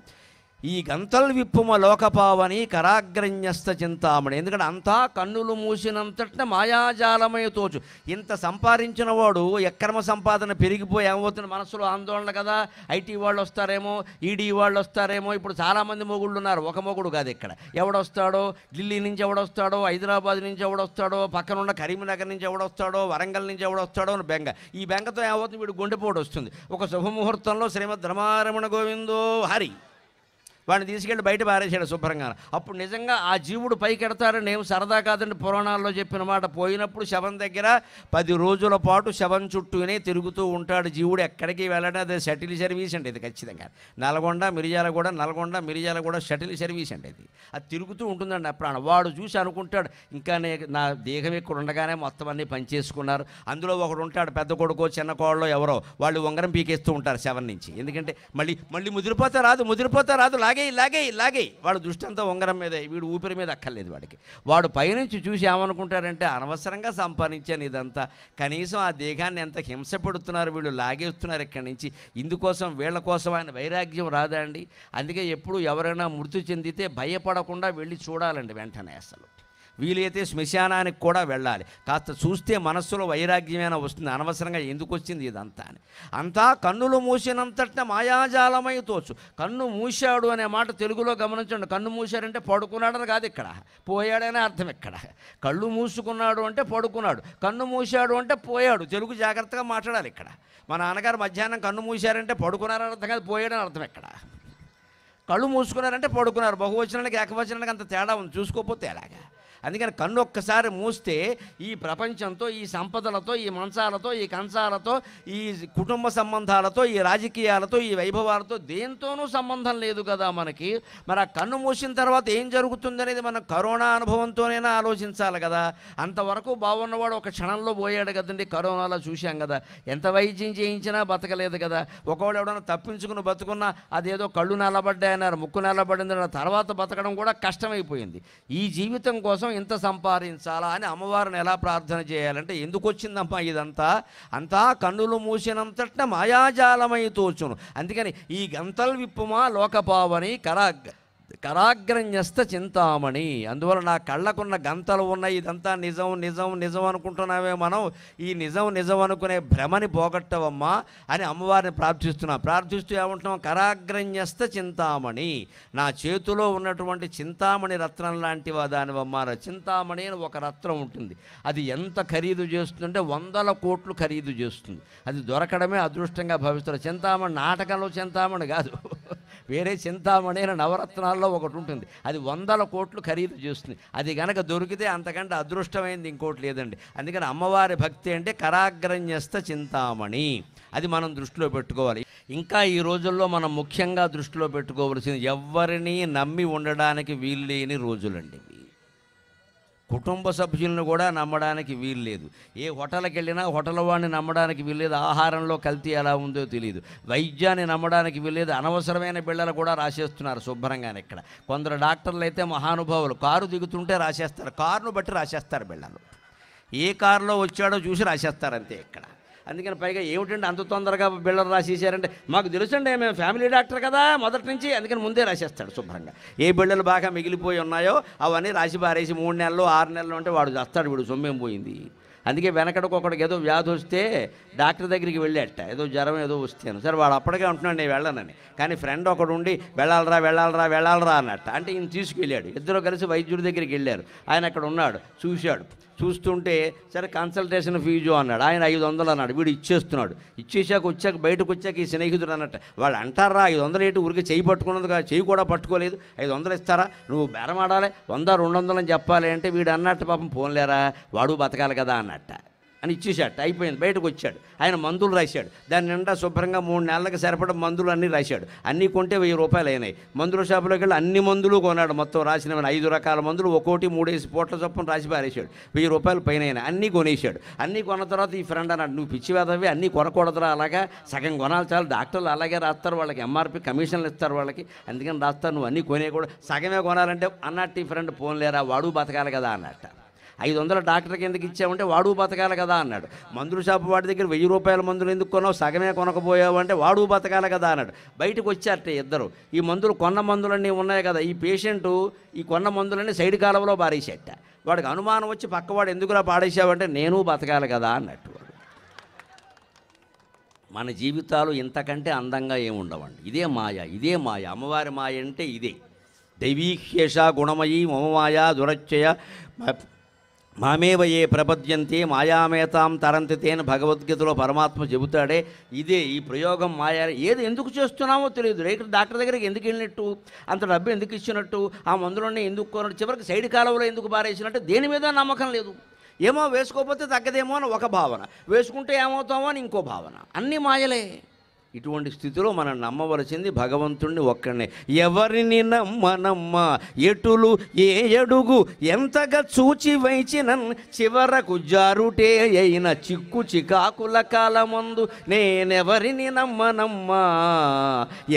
ఈ గంతల్ విప్పుమ లోకపావని కరాగ్రన్యస్త చింతామణి ఎందుకంటే అంతా కన్నులు మూసినంతట మాయాజాలమయ తోచు ఇంత సంపాదించిన వాడు ఎక్రమ సంపాదన పెరిగిపోయి ఏమవుతుంది మనసులో ఆందోళన కదా ఐటీ వాళ్ళు వస్తారేమో ఈడీ వాళ్ళు వస్తారేమో ఇప్పుడు చాలామంది మొగుళ్ళు ఉన్నారు ఒక మొగుడు కాదు ఇక్కడ ఎవడొస్తాడో ఢిల్లీ నుంచి ఎవడొస్తాడో హైదరాబాద్ నుంచి ఎవడొస్తాడో పక్కనున్న కరీంనగర్ నుంచి ఎవడొస్తాడో వరంగల్ నుంచి ఎవడొస్తాడో అని బెంగ ఈ బెంగతో ఏమవుతుంది వీడు గుండెపోటు వస్తుంది ఒక శుభముహూర్తంలో శ్రీమద్ ధర్మారమణ గోవిందో హరి వాడిని తీసుకెళ్ళి బయట పారేశాడు శుభ్రంగా అప్పుడు నిజంగా ఆ జీవుడు పైకెడతారని ఏం సరదా కాదండి పురాణాల్లో చెప్పిన మాట పోయినప్పుడు శవం దగ్గర పది రోజుల పాటు శవం చుట్టూనే తిరుగుతూ ఉంటాడు జీవుడు ఎక్కడికి వెళ్ళడం అది షటిల్ సర్వీస్ అండి ఇది ఖచ్చితంగా నల్గొండ మిరియాల కూడా నల్గొండ మిరియాల కూడా షటిల్ సర్వీస్ అండి ఇది అది తిరుగుతూ ఉంటుందండి ఆ ప్రాణం వాడు చూసి అనుకుంటాడు ఇంకా నా దేహం ఇక్కడ ఉండగానే మొత్తం అన్నీ పనిచేసుకున్నారు అందులో ఒకడు ఉంటాడు పెద్ద కొడుకు చిన్న కోళ్ళలో ఎవరో వాళ్ళు ఉంగరం పీకేస్తూ ఉంటారు శవం నుంచి ఎందుకంటే మళ్ళీ మళ్ళీ ముదిరిపోతే రాదు ముదిరిపోతే రాదు లాగే లాగేయి లాగేయి లాగేయి వాడు దృష్టంతో ఉంగరం మీద వీడు ఊపిరి మీద అక్కర్లేదు వాడికి వాడు పైనుంచి చూసి ఏమనుకుంటారంటే అనవసరంగా సంపాదించాను ఇదంతా కనీసం ఆ దేహాన్ని ఎంత హింస పెడుతున్నారు వీళ్ళు లాగేస్తున్నారు ఇక్కడి నుంచి ఇందుకోసం వీళ్ళ కోసం ఆయన వైరాగ్యం రాదా అండి అందుకే ఎప్పుడు ఎవరైనా మృతి చెందితే భయపడకుండా వెళ్ళి చూడాలండి వెంటనే అసలు వీలైతే శ్మశానానికి కూడా వెళ్ళాలి కాస్త చూస్తే మనస్సులో వైరాగ్యమైన వస్తుంది అనవసరంగా ఎందుకు వచ్చింది ఇదంతా అని అంతా కన్నులు మూసినంతట మాయాజాలమై తోచు కన్ను మూశాడు అనే మాట తెలుగులో గమనించండి కన్ను మూశారంటే పడుకున్నాడని కాదు ఇక్కడ పోయాడనే అర్థం ఇక్కడ కళ్ళు మూసుకున్నాడు అంటే పడుకున్నాడు కన్ను మూశాడు అంటే పోయాడు తెలుగు జాగ్రత్తగా మాట్లాడాలి ఇక్కడ మా నాన్నగారు మధ్యాహ్నం కన్ను మూశారంటే పడుకున్నారని అర్థం కాదు పోయాడని అర్థం ఇక్కడ కళ్ళు మూసుకున్నారంటే పడుకున్నారు బహువచనానికి ఏకవచనానికి అంత తేడా ఉంది చూసుకోకపోతే ఎలాగా అందుకని కన్ను ఒక్కసారి మూస్తే ఈ ప్రపంచంతో ఈ సంపదలతో ఈ మంచాలతో ఈ కంచాలతో ఈ కుటుంబ సంబంధాలతో ఈ రాజకీయాలతో ఈ వైభవాలతో దేంతోనూ సంబంధం లేదు కదా మనకి మరి ఆ కన్ను మూసిన తర్వాత ఏం జరుగుతుందనేది మనం కరోనా అనుభవంతోనైనా ఆలోచించాలి కదా అంతవరకు బాగున్నవాడు ఒక క్షణంలో పోయాడు కదండి కరోనాలో చూశాం కదా ఎంత వైద్యం చేయించినా బతకలేదు కదా ఒకవేళ ఎవడన్నా తప్పించుకుని బతుకున్నా అదేదో కళ్ళు నల్లబడ్డాయన్నారు ముక్కు నల్లబడింది తర్వాత బతకడం కూడా కష్టమైపోయింది ఈ జీవితం కోసం కోసం ఇంత సంపాదించాలా అని అమ్మవారిని ఎలా ప్రార్థన చేయాలంటే ఎందుకు వచ్చిందమ్మా ఇదంతా అంతా కన్నులు మూసినంతట మాయాజాలమై తోచును అందుకని ఈ గంతల్ విప్పుమా లోకపావని కరా కరాగ్రన్యస్త చింతామణి అందువల్ల నా కళ్ళకున్న గంతలు ఉన్నాయి ఇదంతా నిజం నిజం నిజం అనుకుంటున్నామే మనం ఈ నిజం నిజం అనుకునే భ్రమని పోగొట్టవమ్మా అని అమ్మవారిని ప్రార్థిస్తున్నాం ప్రార్థిస్తూ ఏమంటున్నాం కరాగ్రన్యస్త చింతామణి నా చేతిలో ఉన్నటువంటి చింతామణి రత్నం లాంటివా దానివమ్మా చింతామణి అని ఒక రత్నం ఉంటుంది అది ఎంత ఖరీదు చేస్తుందంటే వందల కోట్లు ఖరీదు చేస్తుంది అది దొరకడమే అదృష్టంగా భావిస్తారు చింతామణి నాటకంలో చింతామణి కాదు వేరే చింతామణి నవరత్నాలు రూపాల్లో ఒకటి ఉంటుంది అది వందల కోట్లు ఖరీదు చేస్తుంది అది కనుక దొరికితే అంతకంటే అదృష్టమైంది ఇంకోటి లేదండి అందుకని అమ్మవారి భక్తి అంటే కరాగ్రన్యస్త చింతామణి అది మనం దృష్టిలో పెట్టుకోవాలి ఇంకా ఈ రోజుల్లో మనం ముఖ్యంగా దృష్టిలో పెట్టుకోవలసింది ఎవరిని నమ్మి ఉండడానికి వీలు లేని ఇవి కుటుంబ సభ్యులను కూడా నమ్మడానికి వీలు లేదు ఏ హోటల్కి వెళ్ళినా హోటల్ వాడిని నమ్మడానికి లేదు ఆహారంలో కల్తీ ఎలా ఉందో తెలియదు వైద్యాన్ని నమ్మడానికి వీల్లేదు అనవసరమైన బిళ్ళలు కూడా రాసేస్తున్నారు శుభ్రంగానే ఇక్కడ కొందరు డాక్టర్లు అయితే మహానుభావులు కారు దిగుతుంటే రాసేస్తారు కారును బట్టి రాసేస్తారు బిళ్ళలు ఏ కారులో వచ్చాడో చూసి రాసేస్తారు అంతే ఇక్కడ అందుకని పైగా ఏమిటండి అంత తొందరగా బిల్డర్ రాసేసారంటే మాకు తెలుసండి మేము ఫ్యామిలీ డాక్టర్ కదా మొదటి నుంచి అందుకని ముందే రాసేస్తాడు శుభ్రంగా ఏ బిళ్ళలు బాగా మిగిలిపోయి ఉన్నాయో అవన్నీ రాసి బారేసి మూడు నెలలు ఆరు నెలలు అంటే వాడు చేస్తాడు వీడు సొమ్మేం పోయింది అందుకే వెనకడకు ఒకడికి ఏదో వ్యాధి వస్తే డాక్టర్ దగ్గరికి వెళ్ళేట ఏదో జ్వరం ఏదో వస్తాను సరే వాడు అప్పటికే ఉంటున్నాడు నేను వెళ్ళనని కానీ ఫ్రెండ్ ఒకడు ఉండి వెళ్ళాలరా వెళ్ళాలరా వెళ్ళాలరా అన్నట్ట అంటే ఈయన తీసుకువెళ్ళాడు ఇద్దరు కలిసి వైద్యుడి దగ్గరికి వెళ్ళారు ఆయన అక్కడ ఉన్నాడు చూశాడు చూస్తుంటే సరే కన్సల్టేషన్ ఫీజు అన్నాడు ఆయన ఐదు వందలు అన్నాడు వీడు ఇచ్చేస్తున్నాడు ఇచ్చేసాక వచ్చాక బయటకు వచ్చాక ఈ స్నేహితుడు అన్నట్టు వాళ్ళు అంటారా ఐదు వందలు ఏంటి ఊరికి చేయి పట్టుకున్నది కాదు చేయి కూడా పట్టుకోలేదు ఐదు వందలు ఇస్తారా నువ్వు బేరమాడాలి వంద రెండు వందలు అని చెప్పాలి అంటే వీడు అన్నట్టు పాపం లేరా వాడు బతకాలి కదా అన్నట్టు అని ఇచ్చేసాడు అయిపోయింది బయటకు వచ్చాడు ఆయన మందులు రాశాడు దాని నిండా శుభ్రంగా మూడు నెలలకు సరిపడ మందులు అన్నీ రాశాడు అన్నీ కొంటే వెయ్యి రూపాయలు అయినాయి మందుల షాపులోకి వెళ్ళి అన్ని మందులు కొన్నాడు మొత్తం రాసిన ఐదు రకాల మందులు ఒక్కోటి మూడేసి పూట్ల చొప్పున రాసి పారేశాడు వెయ్యి రూపాయలు పైన అన్నీ కొనేసాడు అన్నీ కొన్న తర్వాత ఈ ఫ్రెండ్ అన్నాడు నువ్వు పిచ్చి వేదవి అన్నీ కొనకూడదురా అలాగా సగం కొనాలి చాలు డాక్టర్లు అలాగే రాస్తారు వాళ్ళకి ఎంఆర్పి కమిషన్లు ఇస్తారు వాళ్ళకి అందుకని రాస్తారు నువ్వు అన్నీ కొనేయకూడదు సగమే కొనాలంటే అన్నట్టు ఈ ఫ్రెండ్ ఫోన్ లేరా వాడు బతకాలి కదా అన్నట్టు ఐదు వందల డాక్టర్కి ఎందుకు ఇచ్చామంటే వాడు బతకాలి కదా అన్నాడు మందుల షాపు వాడి దగ్గర వెయ్యి రూపాయల మందులు ఎందుకు కొన్నావు సగమే కొనకపోయావు అంటే వాడు బతకాలి కదా అన్నాడు బయటకు వచ్చారట ఇద్దరు ఈ మందులు కొన్న మందులన్నీ ఉన్నాయి కదా ఈ పేషెంటు ఈ కొన్న మందులన్నీ సైడ్ కాలంలో పారేసేట వాడికి అనుమానం వచ్చి పక్కవాడు ఎందుకులా పాడేసావంటే నేను బతకాలి కదా అన్నట్టు మన జీవితాలు ఇంతకంటే అందంగా ఏముండవండి ఇదే మాయ ఇదే మాయ అమ్మవారి మాయ అంటే ఇదే దైవీహ్యేష గుణమయీ మమమాయ దురచ్చయ మామేవ ఏ ప్రపద్యంతి మాయామేతాం తరంతి భగవద్గీతలో పరమాత్మ చెబుతాడే ఇదే ఈ ప్రయోగం మాయా ఏది ఎందుకు చేస్తున్నామో తెలియదు రైతు డాక్టర్ దగ్గరికి ఎందుకు వెళ్ళినట్టు అంత డబ్బు ఎందుకు ఇచ్చినట్టు ఆ మందులోనే ఎందుకు కోరినట్టు చివరికి సైడ్ కాలంలో ఎందుకు బారేసినట్టు దేని మీద నమ్మకం లేదు ఏమో వేసుకోకపోతే తగ్గదేమో అని ఒక భావన వేసుకుంటే ఏమవుతామో అని ఇంకో భావన అన్నీ మాయలే ఇటువంటి స్థితిలో మనం నమ్మవలసింది భగవంతుణ్ణి ఒక్కడనే ఎవరిని నమ్మనమ్మ ఎటులు ఏ ఎడుగు ఎంతగా చూచి వైచిన చివరకు జారుటే అయిన చిక్కు చికాకుల కాలమందు నేనెవరిని నమ్మనమ్మా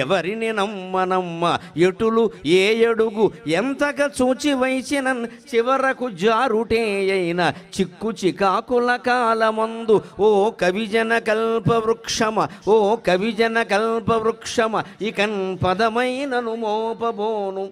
ఎవరిని నమ్మనమ్మ ఎటులు ఏ ఎడుగు ఎంతగా చూచి వైచిన చివరకు జారుటే అయిన చిక్కు చికాకుల కాలమందు ఓ కవిజన కల్ప వృక్షమ ఓ కవి కవిజన కల్పవృక్షమ ఇకన్ పదమైనను మోపబోను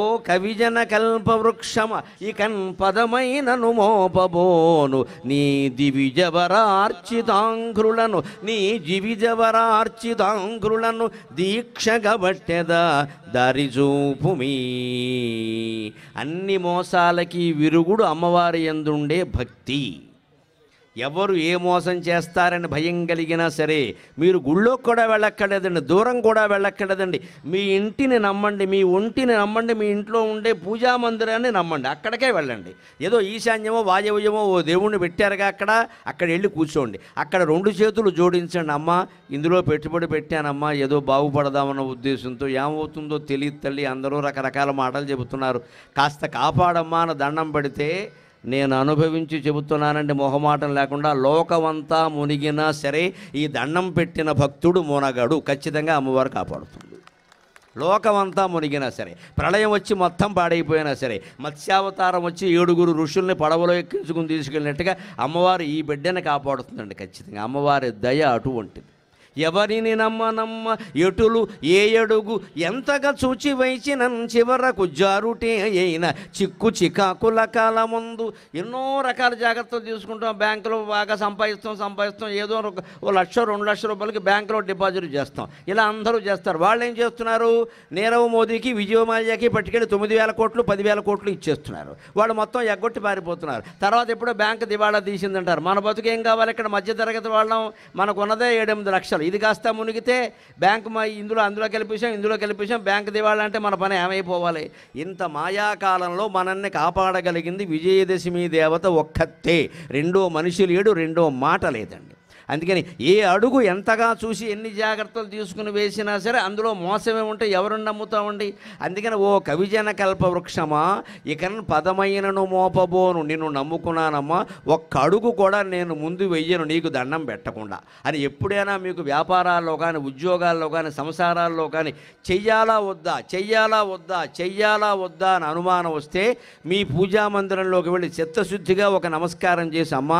ఓ కవిజన కల్పవృక్షమ ఇకన్ పదమైనను మోపబోను నీ దివిజవరార్చితాంఘ్రులను నీ జివిజవరార్చితాంఘ్రులను దీక్షగా బట్టెదా మీ అన్ని మోసాలకి విరుగుడు అమ్మవారి ఎందుండే భక్తి ఎవరు ఏ మోసం చేస్తారని భయం కలిగినా సరే మీరు గుళ్ళోకి కూడా వెళ్ళక్కర్లేదండి దూరం కూడా వెళ్ళక్కడదండి మీ ఇంటిని నమ్మండి మీ ఒంటిని నమ్మండి మీ ఇంట్లో ఉండే పూజా మందిరాన్ని నమ్మండి అక్కడికే వెళ్ళండి ఏదో ఈశాన్యమో వాయవ్యమో ఓ దేవుణ్ణి పెట్టారుగా అక్కడ అక్కడ వెళ్ళి కూర్చోండి అక్కడ రెండు చేతులు జోడించండి అమ్మ ఇందులో పెట్టుబడి పెట్టానమ్మా ఏదో బాగుపడదామన్న ఉద్దేశంతో ఏమవుతుందో తెలియ తల్లి అందరూ రకరకాల మాటలు చెబుతున్నారు కాస్త కాపాడమ్మా అని దండం పడితే నేను అనుభవించి చెబుతున్నానండి మొహమాటం లేకుండా లోకమంతా మునిగినా సరే ఈ దండం పెట్టిన భక్తుడు మునగడు ఖచ్చితంగా అమ్మవారు కాపాడుతుంది లోకమంతా మునిగినా సరే ప్రళయం వచ్చి మొత్తం పాడైపోయినా సరే మత్స్యావతారం వచ్చి ఏడుగురు ఋషుల్ని పడవలో ఎక్కించుకుని తీసుకెళ్ళినట్టుగా అమ్మవారు ఈ బిడ్డని కాపాడుతుందండి ఖచ్చితంగా అమ్మవారి దయ అటువంటిది ఎవరిని నమ్మనమ్మ ఎటులు ఏ అడుగు ఎంతగా చూచి వైచిన చివరకు జారుటే అయిన చిక్కు చికాకుల కాలముందు ఎన్నో రకాల జాగ్రత్తలు తీసుకుంటాం బ్యాంకులో బాగా సంపాదిస్తాం సంపాదిస్తాం ఏదో ఒక లక్ష రెండు లక్షల రూపాయలకి బ్యాంకులో డిపాజిట్ చేస్తాం ఇలా అందరూ చేస్తారు వాళ్ళు ఏం చేస్తున్నారు నీరవ్ మోదీకి విజయమాల్యాకి పట్టుకెళ్ళి తొమ్మిది వేల కోట్లు పదివేల కోట్లు ఇచ్చేస్తున్నారు వాళ్ళు మొత్తం ఎగ్గొట్టి పారిపోతున్నారు తర్వాత ఎప్పుడో బ్యాంకు దివాళా తీసిందంటారు మన బతుకేం కావాలి ఇక్కడ మధ్య తరగతి వాళ్ళం మనకు ఉన్నదే ఏడెనిమిది లక్షలు ఇది కాస్త మునిగితే బ్యాంక్ మా ఇందులో అందులో వెళ్ళిపోయాం ఇందులో వెళ్ళిపోయాం బ్యాంక్ దివాళ్ళంటే మన పని ఏమైపోవాలి ఇంత మాయాకాలంలో మనల్ని కాపాడగలిగింది విజయదశమి దేవత ఒక్కతే రెండో మనిషి లేడు రెండో మాట లేదండి అందుకని ఏ అడుగు ఎంతగా చూసి ఎన్ని జాగ్రత్తలు తీసుకుని వేసినా సరే అందులో మోసమే ఉంటే ఎవరు నమ్ముతామండి అందుకని ఓ కవిజన కల్ప వృక్షమా ఇక పదమైనను మోపబోను నిన్ను నమ్ముకున్నానమ్మా ఒక్క అడుగు కూడా నేను ముందు వెయ్యను నీకు దండం పెట్టకుండా అని ఎప్పుడైనా మీకు వ్యాపారాల్లో కానీ ఉద్యోగాల్లో కానీ సంసారాల్లో కానీ చెయ్యాలా వద్దా చెయ్యాలా వద్దా చెయ్యాలా వద్దా అని అనుమానం వస్తే మీ పూజా మందిరంలోకి వెళ్ళి చిత్తశుద్ధిగా ఒక నమస్కారం చేసి అమ్మ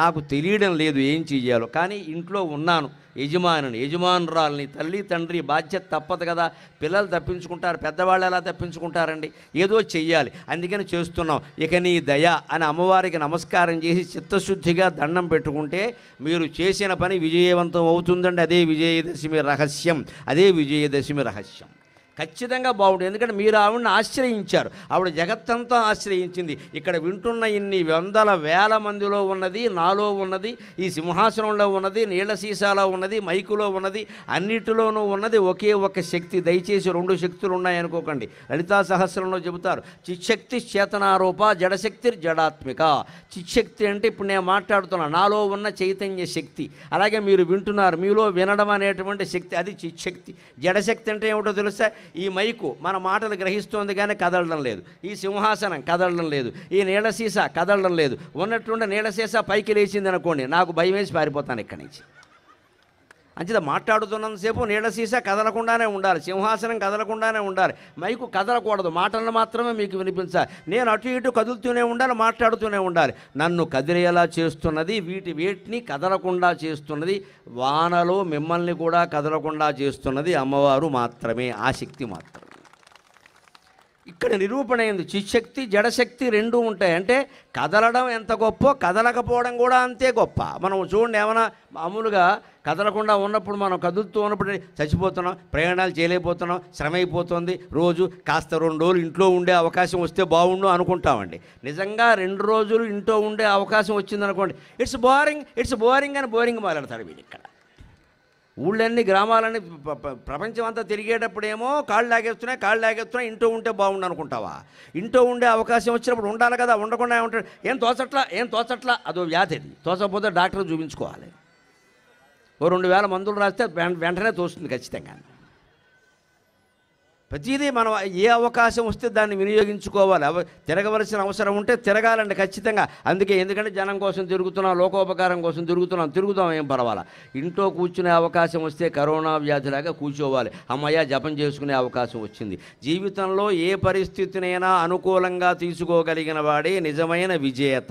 నాకు తెలియడం లేదు ఏం చెయ్యాలో కానీ ఇంట్లో ఉన్నాను యజమానిని యజమానురాలని తల్లి తండ్రి బాధ్యత తప్పదు కదా పిల్లలు తప్పించుకుంటారు పెద్దవాళ్ళు ఎలా తప్పించుకుంటారండి ఏదో చెయ్యాలి అందుకని చేస్తున్నాం ఇక నీ దయ అని అమ్మవారికి నమస్కారం చేసి చిత్తశుద్ధిగా దండం పెట్టుకుంటే మీరు చేసిన పని విజయవంతం అవుతుందండి అదే విజయదశమి రహస్యం అదే విజయదశమి రహస్యం ఖచ్చితంగా బాగుంటుంది ఎందుకంటే మీరు ఆవిడని ఆశ్రయించారు ఆవిడ జగత్తంతా ఆశ్రయించింది ఇక్కడ వింటున్న ఇన్ని వందల వేల మందిలో ఉన్నది నాలో ఉన్నది ఈ సింహాసనంలో ఉన్నది నీళ్ల సీసాలో ఉన్నది మైకులో ఉన్నది అన్నిటిలోనూ ఉన్నది ఒకే ఒక శక్తి దయచేసి రెండు శక్తులు ఉన్నాయనుకోకండి లలితా సహస్రంలో చెబుతారు చిశక్తి చేతనారూప జడశక్తి జడాత్మిక చిశక్తి అంటే ఇప్పుడు నేను మాట్లాడుతున్నాను నాలో ఉన్న చైతన్య శక్తి అలాగే మీరు వింటున్నారు మీలో వినడం అనేటువంటి శక్తి అది చిశక్తి జడశక్తి అంటే ఏమిటో తెలుసా ఈ మైకు మన మాటలు గ్రహిస్తోంది కానీ కదలడం లేదు ఈ సింహాసనం కదలడం లేదు ఈ నీళ్ళ సీసా కదలడం లేదు ఉన్నట్టుండే నీళ్ళ సీసా పైకి లేచింది అనుకోండి నాకు భయం వేసి పారిపోతాను ఇక్కడి నుంచి అంచేత మాట్లాడుతున్నంతసేపు నీడ సీసా కదలకుండానే ఉండాలి సింహాసనం కదలకుండానే ఉండాలి మైకు కదలకూడదు మాటలను మాత్రమే మీకు వినిపించాలి నేను అటు ఇటు కదులుతూనే ఉండాలి మాట్లాడుతూనే ఉండాలి నన్ను కదిలేలా చేస్తున్నది వీటి వేటిని కదలకుండా చేస్తున్నది వానలో మిమ్మల్ని కూడా కదలకుండా చేస్తున్నది అమ్మవారు మాత్రమే ఆ శక్తి మాత్రమే ఇక్కడ నిరూపణ అయింది చిశక్తి జడశక్తి రెండూ ఉంటాయి అంటే కదలడం ఎంత గొప్ప కదలకపోవడం కూడా అంతే గొప్ప మనం చూడండి ఏమైనా మామూలుగా కదలకుండా ఉన్నప్పుడు మనం కదులుతూ ఉన్నప్పుడు చచ్చిపోతున్నాం ప్రయాణాలు చేయలేకపోతున్నాం శ్రమ అయిపోతుంది రోజు కాస్త రెండు రోజులు ఇంట్లో ఉండే అవకాశం వస్తే బాగుండు అనుకుంటామండి నిజంగా రెండు రోజులు ఇంట్లో ఉండే అవకాశం వచ్చింది అనుకోండి ఇట్స్ బోరింగ్ ఇట్స్ బోరింగ్ అని బోరింగ్ మాట్లాడతాడు వీడు ఇక్కడ ఊళ్ళన్నీ గ్రామాలన్నీ ప్రపంచం అంతా తిరిగేటప్పుడేమో కాళ్ళు లాగేస్తున్నాయి కాళ్ళు లాగేస్తున్నాయి ఇంటో ఉంటే బాగుండు అనుకుంటావా ఇంటో ఉండే అవకాశం వచ్చినప్పుడు ఉండాలి కదా ఉండకుండా ఉంటాడు ఏం తోచట్లా ఏం తోచట్లా అదో వ్యాధి అది తోచకపోతే డాక్టర్ చూపించుకోవాలి ఓ రెండు వేల మందులు రాస్తే వెంటనే తోస్తుంది ఖచ్చితంగా ప్రతిదీ మనం ఏ అవకాశం వస్తే దాన్ని వినియోగించుకోవాలి తిరగవలసిన అవసరం ఉంటే తిరగాలండి ఖచ్చితంగా అందుకే ఎందుకంటే జనం కోసం తిరుగుతున్నాం లోకోపకారం కోసం తిరుగుతున్నాం తిరుగుతాం ఏం పర్వాలా ఇంట్లో కూర్చునే అవకాశం వస్తే కరోనా వ్యాధిలాగా కూర్చోవాలి అమ్మయ్య జపం చేసుకునే అవకాశం వచ్చింది జీవితంలో ఏ పరిస్థితినైనా అనుకూలంగా తీసుకోగలిగిన వాడే నిజమైన విజేత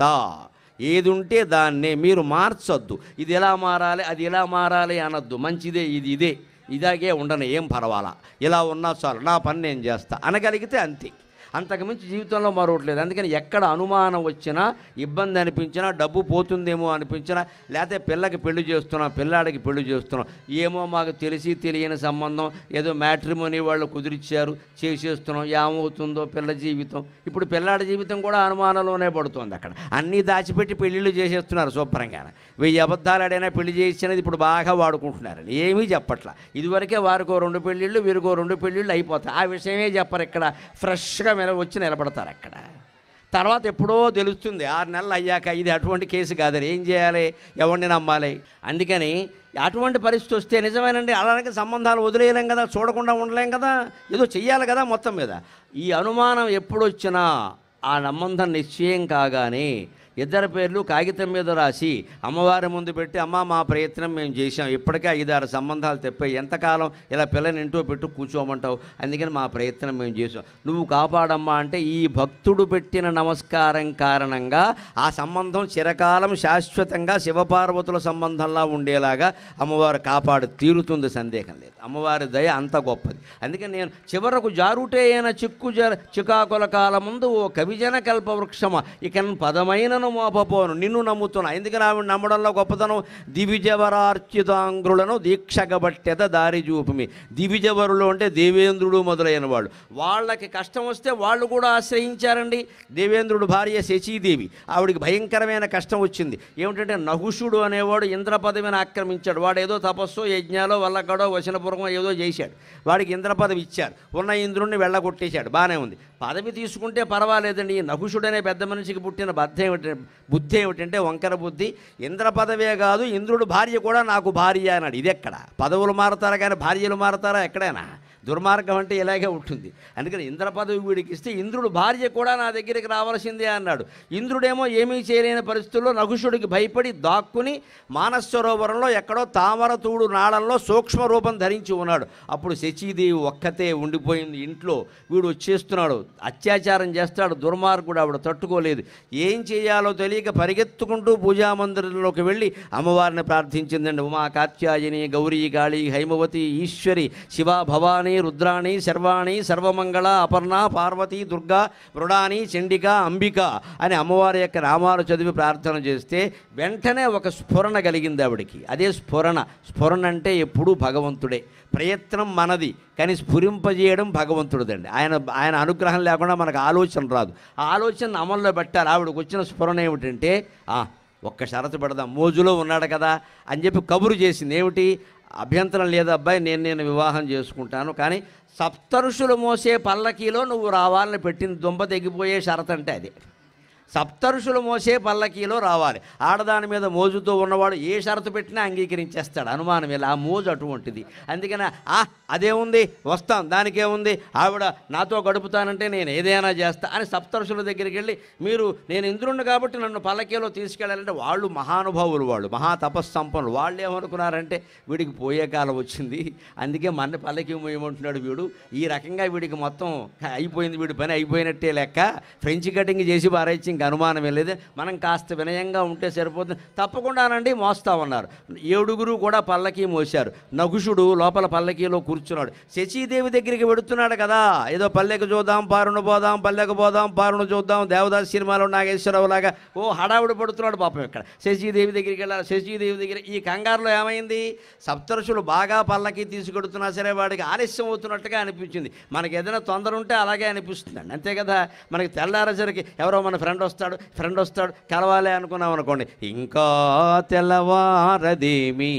ఏది ఉంటే దాన్నే మీరు మార్చొద్దు ఇది ఎలా మారాలి అది ఎలా మారాలి అనొద్దు మంచిదే ఇది ఇదే ఇదాగే ఉండను ఏం పర్వాలా ఇలా ఉన్నా చాలు నా పని నేను చేస్తా అనగలిగితే అంతే అంతకుమించి జీవితంలో మరొకట్లేదు అందుకని ఎక్కడ అనుమానం వచ్చినా ఇబ్బంది అనిపించినా డబ్బు పోతుందేమో అనిపించినా లేకపోతే పిల్లకి పెళ్లి చేస్తున్నాం పిల్లాడికి పెళ్లి చేస్తున్నాం ఏమో మాకు తెలిసి తెలియని సంబంధం ఏదో మ్యాట్రిమోని వాళ్ళు కుదిరిచ్చారు చేసేస్తున్నాం ఏమవుతుందో పిల్ల జీవితం ఇప్పుడు పిల్లాడి జీవితం కూడా అనుమానంలోనే పడుతుంది అక్కడ అన్నీ దాచిపెట్టి పెళ్ళిళ్ళు చేసేస్తున్నారు శుభ్రంగా వెయ్యి అబద్ధాలు ఆడైనా పెళ్లి చేసినది ఇప్పుడు బాగా వాడుకుంటున్నారు ఏమీ చెప్పట్లా ఇదివరకే వారికో రెండు పెళ్ళిళ్ళు వీరికో రెండు పెళ్ళిళ్ళు అయిపోతాయి ఆ విషయమే చెప్పరు ఇక్కడ ఫ్రెష్గా ఎలా వచ్చి నిలబడతారు అక్కడ తర్వాత ఎప్పుడో తెలుస్తుంది ఆరు నెలలు అయ్యాక ఇది అటువంటి కేసు కాదని ఏం చేయాలి ఎవరిని నమ్మాలి అందుకని అటువంటి పరిస్థితి వస్తే నిజమేనండి అలాగే సంబంధాలు వదిలేయలేం కదా చూడకుండా ఉండలేం కదా ఏదో చెయ్యాలి కదా మొత్తం మీద ఈ అనుమానం ఎప్పుడొచ్చినా ఆ సంబంధం నిశ్చయం కాగానే ఇద్దరు పేర్లు కాగితం మీద రాసి అమ్మవారి ముందు పెట్టి అమ్మ మా ప్రయత్నం మేము చేసాం ఇప్పటికే ఐదారు సంబంధాలు తెప్పాయి ఎంతకాలం ఇలా పిల్లని ఇంటో పెట్టు కూర్చోమంటావు అందుకని మా ప్రయత్నం మేము చేసాం నువ్వు కాపాడమ్మా అంటే ఈ భక్తుడు పెట్టిన నమస్కారం కారణంగా ఆ సంబంధం చిరకాలం శాశ్వతంగా శివపార్వతుల సంబంధంలా ఉండేలాగా అమ్మవారు కాపాడు తీరుతుంది సందేహం లేదు అమ్మవారి దయ అంత గొప్పది అందుకని నేను చివరకు జారుటే అయిన చిక్కు జ చికాకుల కాలముందు ఓ కవిజన కల్పవృక్షమ ఇక పదమైన ఆమెను మోపపోను నిన్ను నమ్ముతున్నా ఎందుకని ఆమె నమ్మడంలో గొప్పతనం దివిజవరార్చితాంగ్రులను దీక్షగబట్టెత దారి చూపుమి దివిజవరులు అంటే దేవేంద్రుడు మొదలైన వాళ్ళు వాళ్ళకి కష్టం వస్తే వాళ్ళు కూడా ఆశ్రయించారండి దేవేంద్రుడు భార్య శశీదేవి ఆవిడికి భయంకరమైన కష్టం వచ్చింది ఏమిటంటే నహుషుడు అనేవాడు ఇంద్ర పదవిని ఆక్రమించాడు వాడు ఏదో తపస్సు యజ్ఞాలో వల్లకడో వచనపూర్వకం ఏదో చేశాడు వాడికి ఇంద్ర పదవి ఇచ్చారు ఉన్న ఇంద్రుడిని వెళ్ళగొట్టేశాడు బాగానే ఉంది పదవి తీసుకుంటే పర్వాలేదండి ఈ నహుషుడనే పెద్ద మనిషికి పుట్టిన బద్ధ ఏమిటి బుద్ధి ఏమిటంటే వంకర బుద్ధి ఇంద్ర పదవే కాదు ఇంద్రుడు భార్య కూడా నాకు భార్య అన్నాడు ఇది ఎక్కడ పదవులు మారతారా కానీ భార్యలు మారతారా ఎక్కడైనా దుర్మార్గం అంటే ఇలాగే ఉంటుంది అందుకని ఇంద్ర పదవి వీడికి ఇస్తే ఇంద్రుడు భార్య కూడా నా దగ్గరికి రావాల్సిందే అన్నాడు ఇంద్రుడేమో ఏమీ చేయలేని పరిస్థితుల్లో నకుషుడికి భయపడి దాక్కుని మానసరోవరంలో ఎక్కడో తామరతూడు నాళంలో సూక్ష్మ రూపం ధరించి ఉన్నాడు అప్పుడు శచీదేవి ఒక్కతే ఉండిపోయింది ఇంట్లో వీడు వచ్చేస్తున్నాడు అత్యాచారం చేస్తాడు దుర్మార్గుడు ఆవిడ తట్టుకోలేదు ఏం చేయాలో తెలియక పరిగెత్తుకుంటూ పూజామందిరంలోకి వెళ్ళి అమ్మవారిని ప్రార్థించిందండి ఉమా కాత్యాయని గౌరీ గాళి హైమవతి ఈశ్వరి శివ భవాని భవానీ రుద్రాణి శర్వాణి సర్వమంగళ అపర్ణ పార్వతి దుర్గా మృడాని చండిక అంబిక అని అమ్మవారి యొక్క నామాలు చదివి ప్రార్థన చేస్తే వెంటనే ఒక స్ఫురణ కలిగింది ఆవిడికి అదే స్ఫురణ స్ఫురణ అంటే ఎప్పుడూ భగవంతుడే ప్రయత్నం మనది కానీ స్ఫురింపజేయడం భగవంతుడిదండి ఆయన ఆయన అనుగ్రహం లేకుండా మనకు ఆలోచన రాదు ఆ ఆలోచన అమల్లో పెట్టాలి ఆవిడకు వచ్చిన స్ఫురణ ఏమిటంటే ఒక్క షరతు పెడదాం మోజులో ఉన్నాడు కదా అని చెప్పి కబురు చేసింది ఏమిటి అభ్యంతరం లేదు అబ్బాయి నేను నేను వివాహం చేసుకుంటాను కానీ సప్తరుషులు మోసే పల్లకీలో నువ్వు రావాలని పెట్టిన దుంప తెగిపోయే షరత్ అంటే అది సప్తరుషులు మోసే పల్లకీలో రావాలి ఆడదాని మీద మోజుతో ఉన్నవాడు ఏ షరతు పెట్టినా అంగీకరించేస్తాడు అనుమానం ఇలా ఆ మోజు అటువంటిది అందుకని ఆ అదేముంది వస్తాం దానికేముంది ఆవిడ నాతో గడుపుతానంటే నేను ఏదైనా చేస్తా అని సప్తరుషుల దగ్గరికి వెళ్ళి మీరు నేను ఇంద్రుణ్ణి కాబట్టి నన్ను పల్లకీలో తీసుకెళ్ళాలంటే వాళ్ళు మహానుభావులు వాళ్ళు మహా తపస్సంపన్నులు వాళ్ళు ఏమనుకున్నారంటే వీడికి పోయే కాలం వచ్చింది అందుకే మన పల్లకీ ఏమంటున్నాడు వీడు ఈ రకంగా వీడికి మొత్తం అయిపోయింది వీడి పని అయిపోయినట్టే లెక్క ఫ్రెంచ్ కటింగ్ చేసి బారాయించింది ఇంకా అనుమానం లేదు మనం కాస్త వినయంగా ఉంటే సరిపోతుంది తప్పకుండానండి మోస్తా ఉన్నారు ఏడుగురు కూడా పల్లకీ మోశారు నగుషుడు లోపల పల్లకీలో కూర్చున్నాడు శచీదేవి దగ్గరికి పెడుతున్నాడు కదా ఏదో పల్లెకు చూద్దాం పారును పోదాం పల్లెకు పోదాం పారును చూద్దాం దేవదాస్ సినిమాలో నాగేశ్వరరావు లాగా ఓ హడావుడు పడుతున్నాడు పాపం ఇక్కడ శశీదేవి దగ్గరికి వెళ్ళారు శశీదేవి దగ్గర ఈ కంగారులో ఏమైంది సప్తరుషులు బాగా పల్లకీ తీసుకెడుతున్నా సరే వాడికి ఆలస్యం అవుతున్నట్టుగా అనిపించింది మనకి ఏదైనా తొందర ఉంటే అలాగే అనిపిస్తుందండి అంతే కదా మనకి తెల్లారేసరికి ఎవరో మన ఫ్రెండ్ వస్తాడు ఫ్రెండ్ వస్తాడు కలవాలి అనుకున్నాం అనుకోండి ఇంకా తెల్లవారదేమి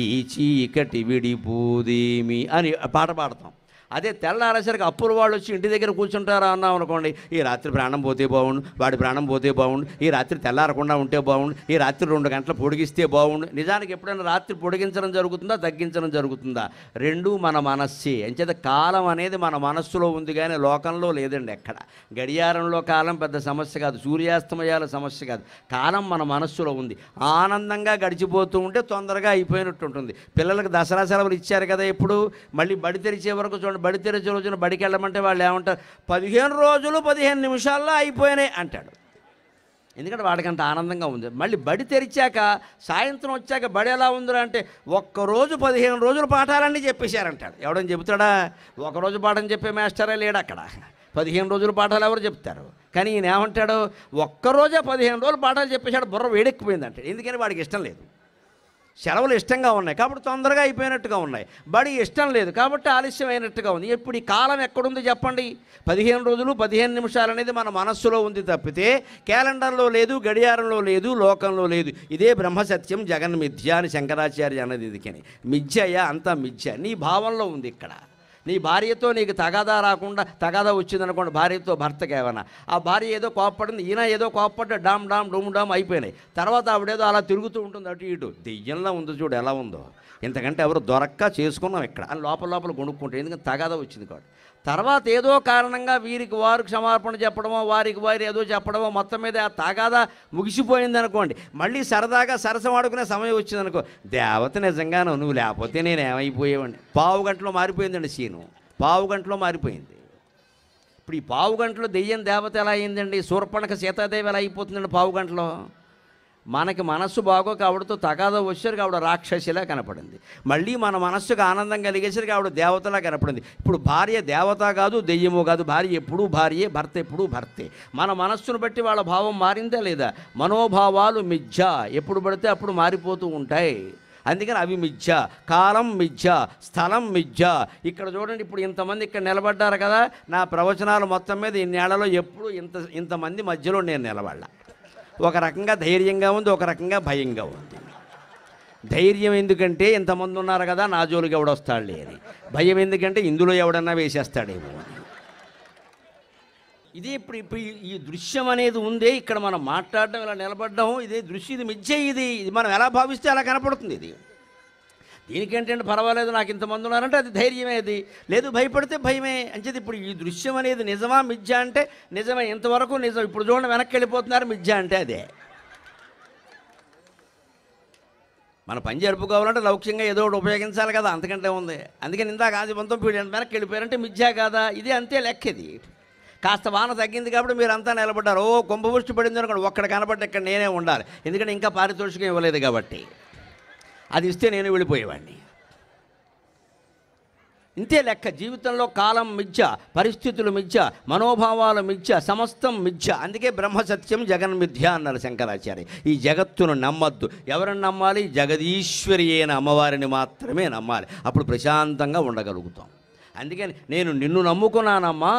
ఈ చీకటి విడిపోదేమి అని పాట పాడతాం అదే తెల్లారేసరికి అప్పుడు వాళ్ళు వచ్చి ఇంటి దగ్గర కూర్చుంటారా అన్నాం అనుకోండి ఈ రాత్రి ప్రాణం పోతే బాగుండు వాడి ప్రాణం పోతే బాగుండు ఈ రాత్రి తెల్లారకుండా ఉంటే బాగుండు ఈ రాత్రి రెండు గంటలు పొడిగిస్తే బాగుండు నిజానికి ఎప్పుడైనా రాత్రి పొడిగించడం జరుగుతుందా తగ్గించడం జరుగుతుందా రెండు మన మనస్సే అంచేత కాలం అనేది మన మనస్సులో ఉంది కానీ లోకంలో లేదండి ఎక్కడ గడియారంలో కాలం పెద్ద సమస్య కాదు సూర్యాస్తమయాల సమస్య కాదు కాలం మన మనస్సులో ఉంది ఆనందంగా గడిచిపోతూ ఉంటే తొందరగా అయిపోయినట్టు ఉంటుంది పిల్లలకు దసరా సెలవులు ఇచ్చారు కదా ఎప్పుడు మళ్ళీ బడి తెరిచే వరకు చూడండి వాడు బడి తెరిచే రోజున బడికి వెళ్ళమంటే వాళ్ళు ఏమంటారు పదిహేను రోజులు పదిహేను నిమిషాల్లో అయిపోయినాయి అంటాడు ఎందుకంటే వాడికంత ఆనందంగా ఉంది మళ్ళీ బడి తెరిచాక సాయంత్రం వచ్చాక బడి ఎలా ఉందిరా అంటే ఒక్కరోజు పదిహేను రోజులు పాఠాలన్నీ చెప్పేశారంటాడు ఎవడని చెబుతాడా ఒకరోజు పాఠం చెప్పే మాస్టరే లేడు అక్కడ పదిహేను రోజుల పాఠాలు ఎవరు చెప్తారు కానీ ఈయన ఏమంటాడు ఒక్కరోజే పదిహేను రోజులు పాఠాలు చెప్పేశాడు బుర్ర వేడెక్కిపోయింది అంటాడు ఎందుకని వాడికి ఇష్టం లేదు సెలవులు ఇష్టంగా ఉన్నాయి కాబట్టి తొందరగా అయిపోయినట్టుగా ఉన్నాయి బడి ఇష్టం లేదు కాబట్టి ఆలస్యం అయినట్టుగా ఉంది ఇప్పుడు ఈ కాలం ఎక్కడుంది చెప్పండి పదిహేను రోజులు పదిహేను నిమిషాలు అనేది మన మనస్సులో ఉంది తప్పితే క్యాలెండర్లో లేదు గడియారంలో లేదు లోకంలో లేదు ఇదే బ్రహ్మసత్యం జగన్ మిథ్య అని శంకరాచార్య అన్నది ఇది మిథ్యయ అంతా మిథ్య నీ భావంలో ఉంది ఇక్కడ నీ భార్యతో నీకు తగాదా రాకుండా తగాదా వచ్చింది అనుకోండి భార్యతో భర్తకి ఏమైనా ఆ భార్య ఏదో కోపడింది ఈయన ఏదో కోపడ్డా డామ్ డామ్ డూమ్ డామ్ అయిపోయినాయి తర్వాత ఆవిడేదో అలా తిరుగుతూ ఉంటుంది అటు ఇటు దెయ్యంలో ఉంది చూడు ఎలా ఉందో ఇంతకంటే ఎవరు దొరక్క చేసుకున్నాం ఇక్కడ అని లోపల లోపల కొనుక్కుంటాం ఎందుకంటే తగాదా వచ్చింది కాబట్టి తర్వాత ఏదో కారణంగా వీరికి వారు క్షమార్పణ చెప్పడమో వారికి వారు ఏదో చెప్పడమో మొత్తం మీద ఆ తాగాదా ముగిసిపోయింది అనుకోండి మళ్ళీ సరదాగా సరసం ఆడుకునే సమయం వచ్చిందనుకో దేవత నిజంగా నువ్వు లేకపోతే నేను ఏమైపోయేవాడిని పావు గంటలో మారిపోయిందండి సీను పావు గంటలో మారిపోయింది ఇప్పుడు ఈ పావు గంటలో దెయ్యం దేవత ఎలా అయిందండి సూర్పణక సీతాదేవి ఎలా అయిపోతుందండి పావు గంటలో మనకి మనస్సు బాగోక ఆవిడతో తగాదో వచ్చేసరికి ఆవిడ రాక్షసిలా కనపడింది మళ్ళీ మన మనస్సుకు ఆనందం కలిగేసరికి ఆవిడ దేవతలా కనపడింది ఇప్పుడు భార్య దేవత కాదు దెయ్యము కాదు భార్య ఎప్పుడూ భార్యే భర్త ఎప్పుడూ భర్తే మన మనస్సును బట్టి వాళ్ళ భావం మారిందా లేదా మనోభావాలు మిథ్య ఎప్పుడు పడితే అప్పుడు మారిపోతూ ఉంటాయి అందుకని అవి మిథ్య కాలం మిథ్య స్థలం మిథ్య ఇక్కడ చూడండి ఇప్పుడు ఇంతమంది ఇక్కడ నిలబడ్డారు కదా నా ప్రవచనాలు మొత్తం మీద ఇన్నేళ్లలో ఎప్పుడు ఇంత ఇంతమంది మధ్యలో నేను నిలబడ్డా ఒక రకంగా ధైర్యంగా ఉంది ఒక రకంగా భయంగా ఉంది ధైర్యం ఎందుకంటే ఇంతమంది ఉన్నారు కదా నా జోలికి ఎవడొస్తాడు లేదు భయం ఎందుకంటే ఇందులో ఎవడన్నా వేసేస్తాడేమో ఇదే ఇప్పుడు ఇప్పుడు ఈ దృశ్యం అనేది ఉందే ఇక్కడ మనం మాట్లాడడం ఇలా నిలబడడం ఇదే దృశ్యం ఇది మిథ్య ఇది ఇది మనం ఎలా భావిస్తే అలా కనపడుతుంది ఇది దీనికేంటంటే పర్వాలేదు నాకు ఇంతమంది ఉన్నారంటే అది ధైర్యమే అది లేదు భయపడితే భయమే అని ఇప్పుడు ఈ దృశ్యం అనేది నిజమా మిథ్య అంటే నిజమే ఇంతవరకు నిజం ఇప్పుడు చూడండి వెనక్కి వెళ్ళిపోతున్నారు మిథ్య అంటే అదే మన పని జరుపుకోవాలంటే లౌక్యంగా ఏదో ఒకటి ఉపయోగించాలి కదా అంతకంటే ఉంది అందుకని ఇందాక ఆదిపంతం పీడి వెనక్కి వెళ్ళిపోయారంటే మిథ్యా కాదా ఇది అంతే లెక్క ఇది కాస్త వాన తగ్గింది కాబట్టి మీరు అంతా నిలబడ్డారు ఓ కుంభవృష్టి పడింది అనుకోండి ఒక్కడ కనబడ్డ ఇక్కడ నేనే ఉండాలి ఎందుకంటే ఇంకా పారితోషికం ఇవ్వలేదు కాబట్టి అది ఇస్తే నేను వెళ్ళిపోయేవాడిని ఇంతే లెక్క జీవితంలో కాలం మిథ్య పరిస్థితులు మిథ్య మనోభావాలు మిథ్య సమస్తం మిథ్య అందుకే బ్రహ్మసత్యం మిథ్య అన్నారు శంకరాచార్య ఈ జగత్తును నమ్మద్దు ఎవరిని నమ్మాలి జగదీశ్వరి అయిన అమ్మవారిని మాత్రమే నమ్మాలి అప్పుడు ప్రశాంతంగా ఉండగలుగుతాం అందుకని నేను నిన్ను నమ్ముకున్నానమ్మా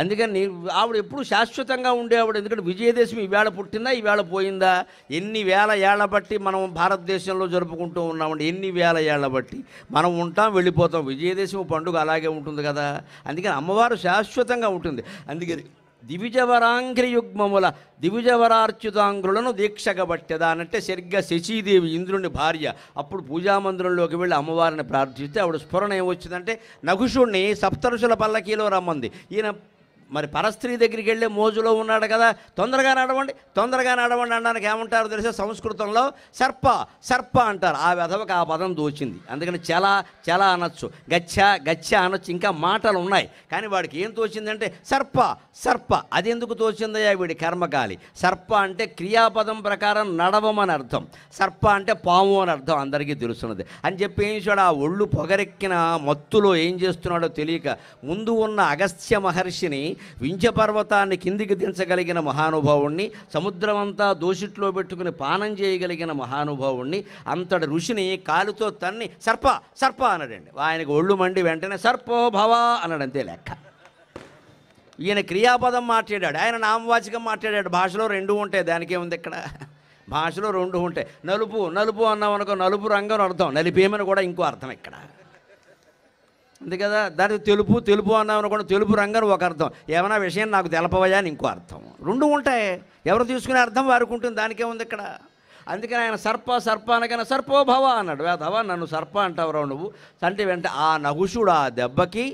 అందుకని నీ ఆవిడ ఎప్పుడు శాశ్వతంగా ఉండేవాడు ఎందుకంటే విజయదశమి ఈవేళ పుట్టిందా ఈవేళ పోయిందా ఎన్ని వేల ఏళ్ల బట్టి మనం భారతదేశంలో జరుపుకుంటూ ఉన్నామండి ఎన్ని వేల ఏళ్ల బట్టి మనం ఉంటాం వెళ్ళిపోతాం విజయదశమి పండుగ అలాగే ఉంటుంది కదా అందుకని అమ్మవారు శాశ్వతంగా ఉంటుంది అందుకని దివిజవరాంఘ్రియుగ్మముల దివిజవరార్చుతాంగ్రులను దీక్షగా పట్టేదా అనంటే సరిగ్గా శశీదేవి ఇంద్రుని భార్య అప్పుడు పూజామందిరంలోకి వెళ్ళి అమ్మవారిని ప్రార్థిస్తే ఆవిడ స్ఫురణ ఏమొచ్చిందంటే నగుషుణ్ణి సప్తరుషుల పల్లకీలో రమ్మంది ఈయన మరి పరస్త్రీ దగ్గరికి వెళ్ళే మోజులో ఉన్నాడు కదా తొందరగా నడవండి తొందరగా నడవండి అనడానికి ఏమంటారు తెలుసు సంస్కృతంలో సర్ప సర్ప అంటారు ఆ విధవకు ఆ పదం దోచింది అందుకని చెల చాలా అనొచ్చు గచ్చ గచ్చ అనొచ్చు ఇంకా మాటలు ఉన్నాయి కానీ వాడికి ఏం తోచిందంటే సర్ప సర్ప అది ఎందుకు తోచిందయ్యా వీడి కర్మకాలి సర్ప అంటే క్రియాపదం ప్రకారం నడవమని అర్థం సర్ప అంటే పాము అని అర్థం అందరికీ తెలుస్తున్నది అని చెప్పి ఏం చూడు ఆ ఒళ్ళు పొగరెక్కిన మత్తులో ఏం చేస్తున్నాడో తెలియక ముందు ఉన్న అగస్త్య మహర్షిని వింజ పర్వతాన్ని కిందికి దించగలిగిన మహానుభావుణ్ణి సముద్రమంతా దోషిట్లో పెట్టుకుని పానం చేయగలిగిన మహానుభావుణ్ణి అంతటి ఋషిని కాలుతో తన్ని సర్ప సర్ప అనడండి ఆయనకు ఒళ్ళు మండి వెంటనే సర్పోభవ అనడంతే లెక్క ఈయన క్రియాపదం మాట్లాడాడు ఆయన నామవాచకం మాట్లాడాడు భాషలో రెండు ఉంటాయి దానికేముంది ఇక్కడ భాషలో రెండు ఉంటాయి నలుపు నలుపు అన్నాం అనుకో నలుపు రంగం అర్థం నలిపేమని కూడా ఇంకో అర్థం ఇక్కడ అంతే కదా దాని తెలుపు తెలుపు అన్నాం అనుకోండి తెలుపు రంగారు ఒక అర్థం ఏమైనా విషయం నాకు తెలపవయా అని ఇంకో అర్థం రెండు ఉంటాయి ఎవరు తీసుకునే అర్థం వారికి ఉంటుంది దానికే ఉంది ఇక్కడ అందుకని ఆయన సర్ప సర్ప అనగానే సర్పోభవ అన్నాడు వేదవా నన్ను సర్ప అంటావురావు నువ్వు అంటే వెంట ఆ నగుషుడు ఆ దెబ్బకి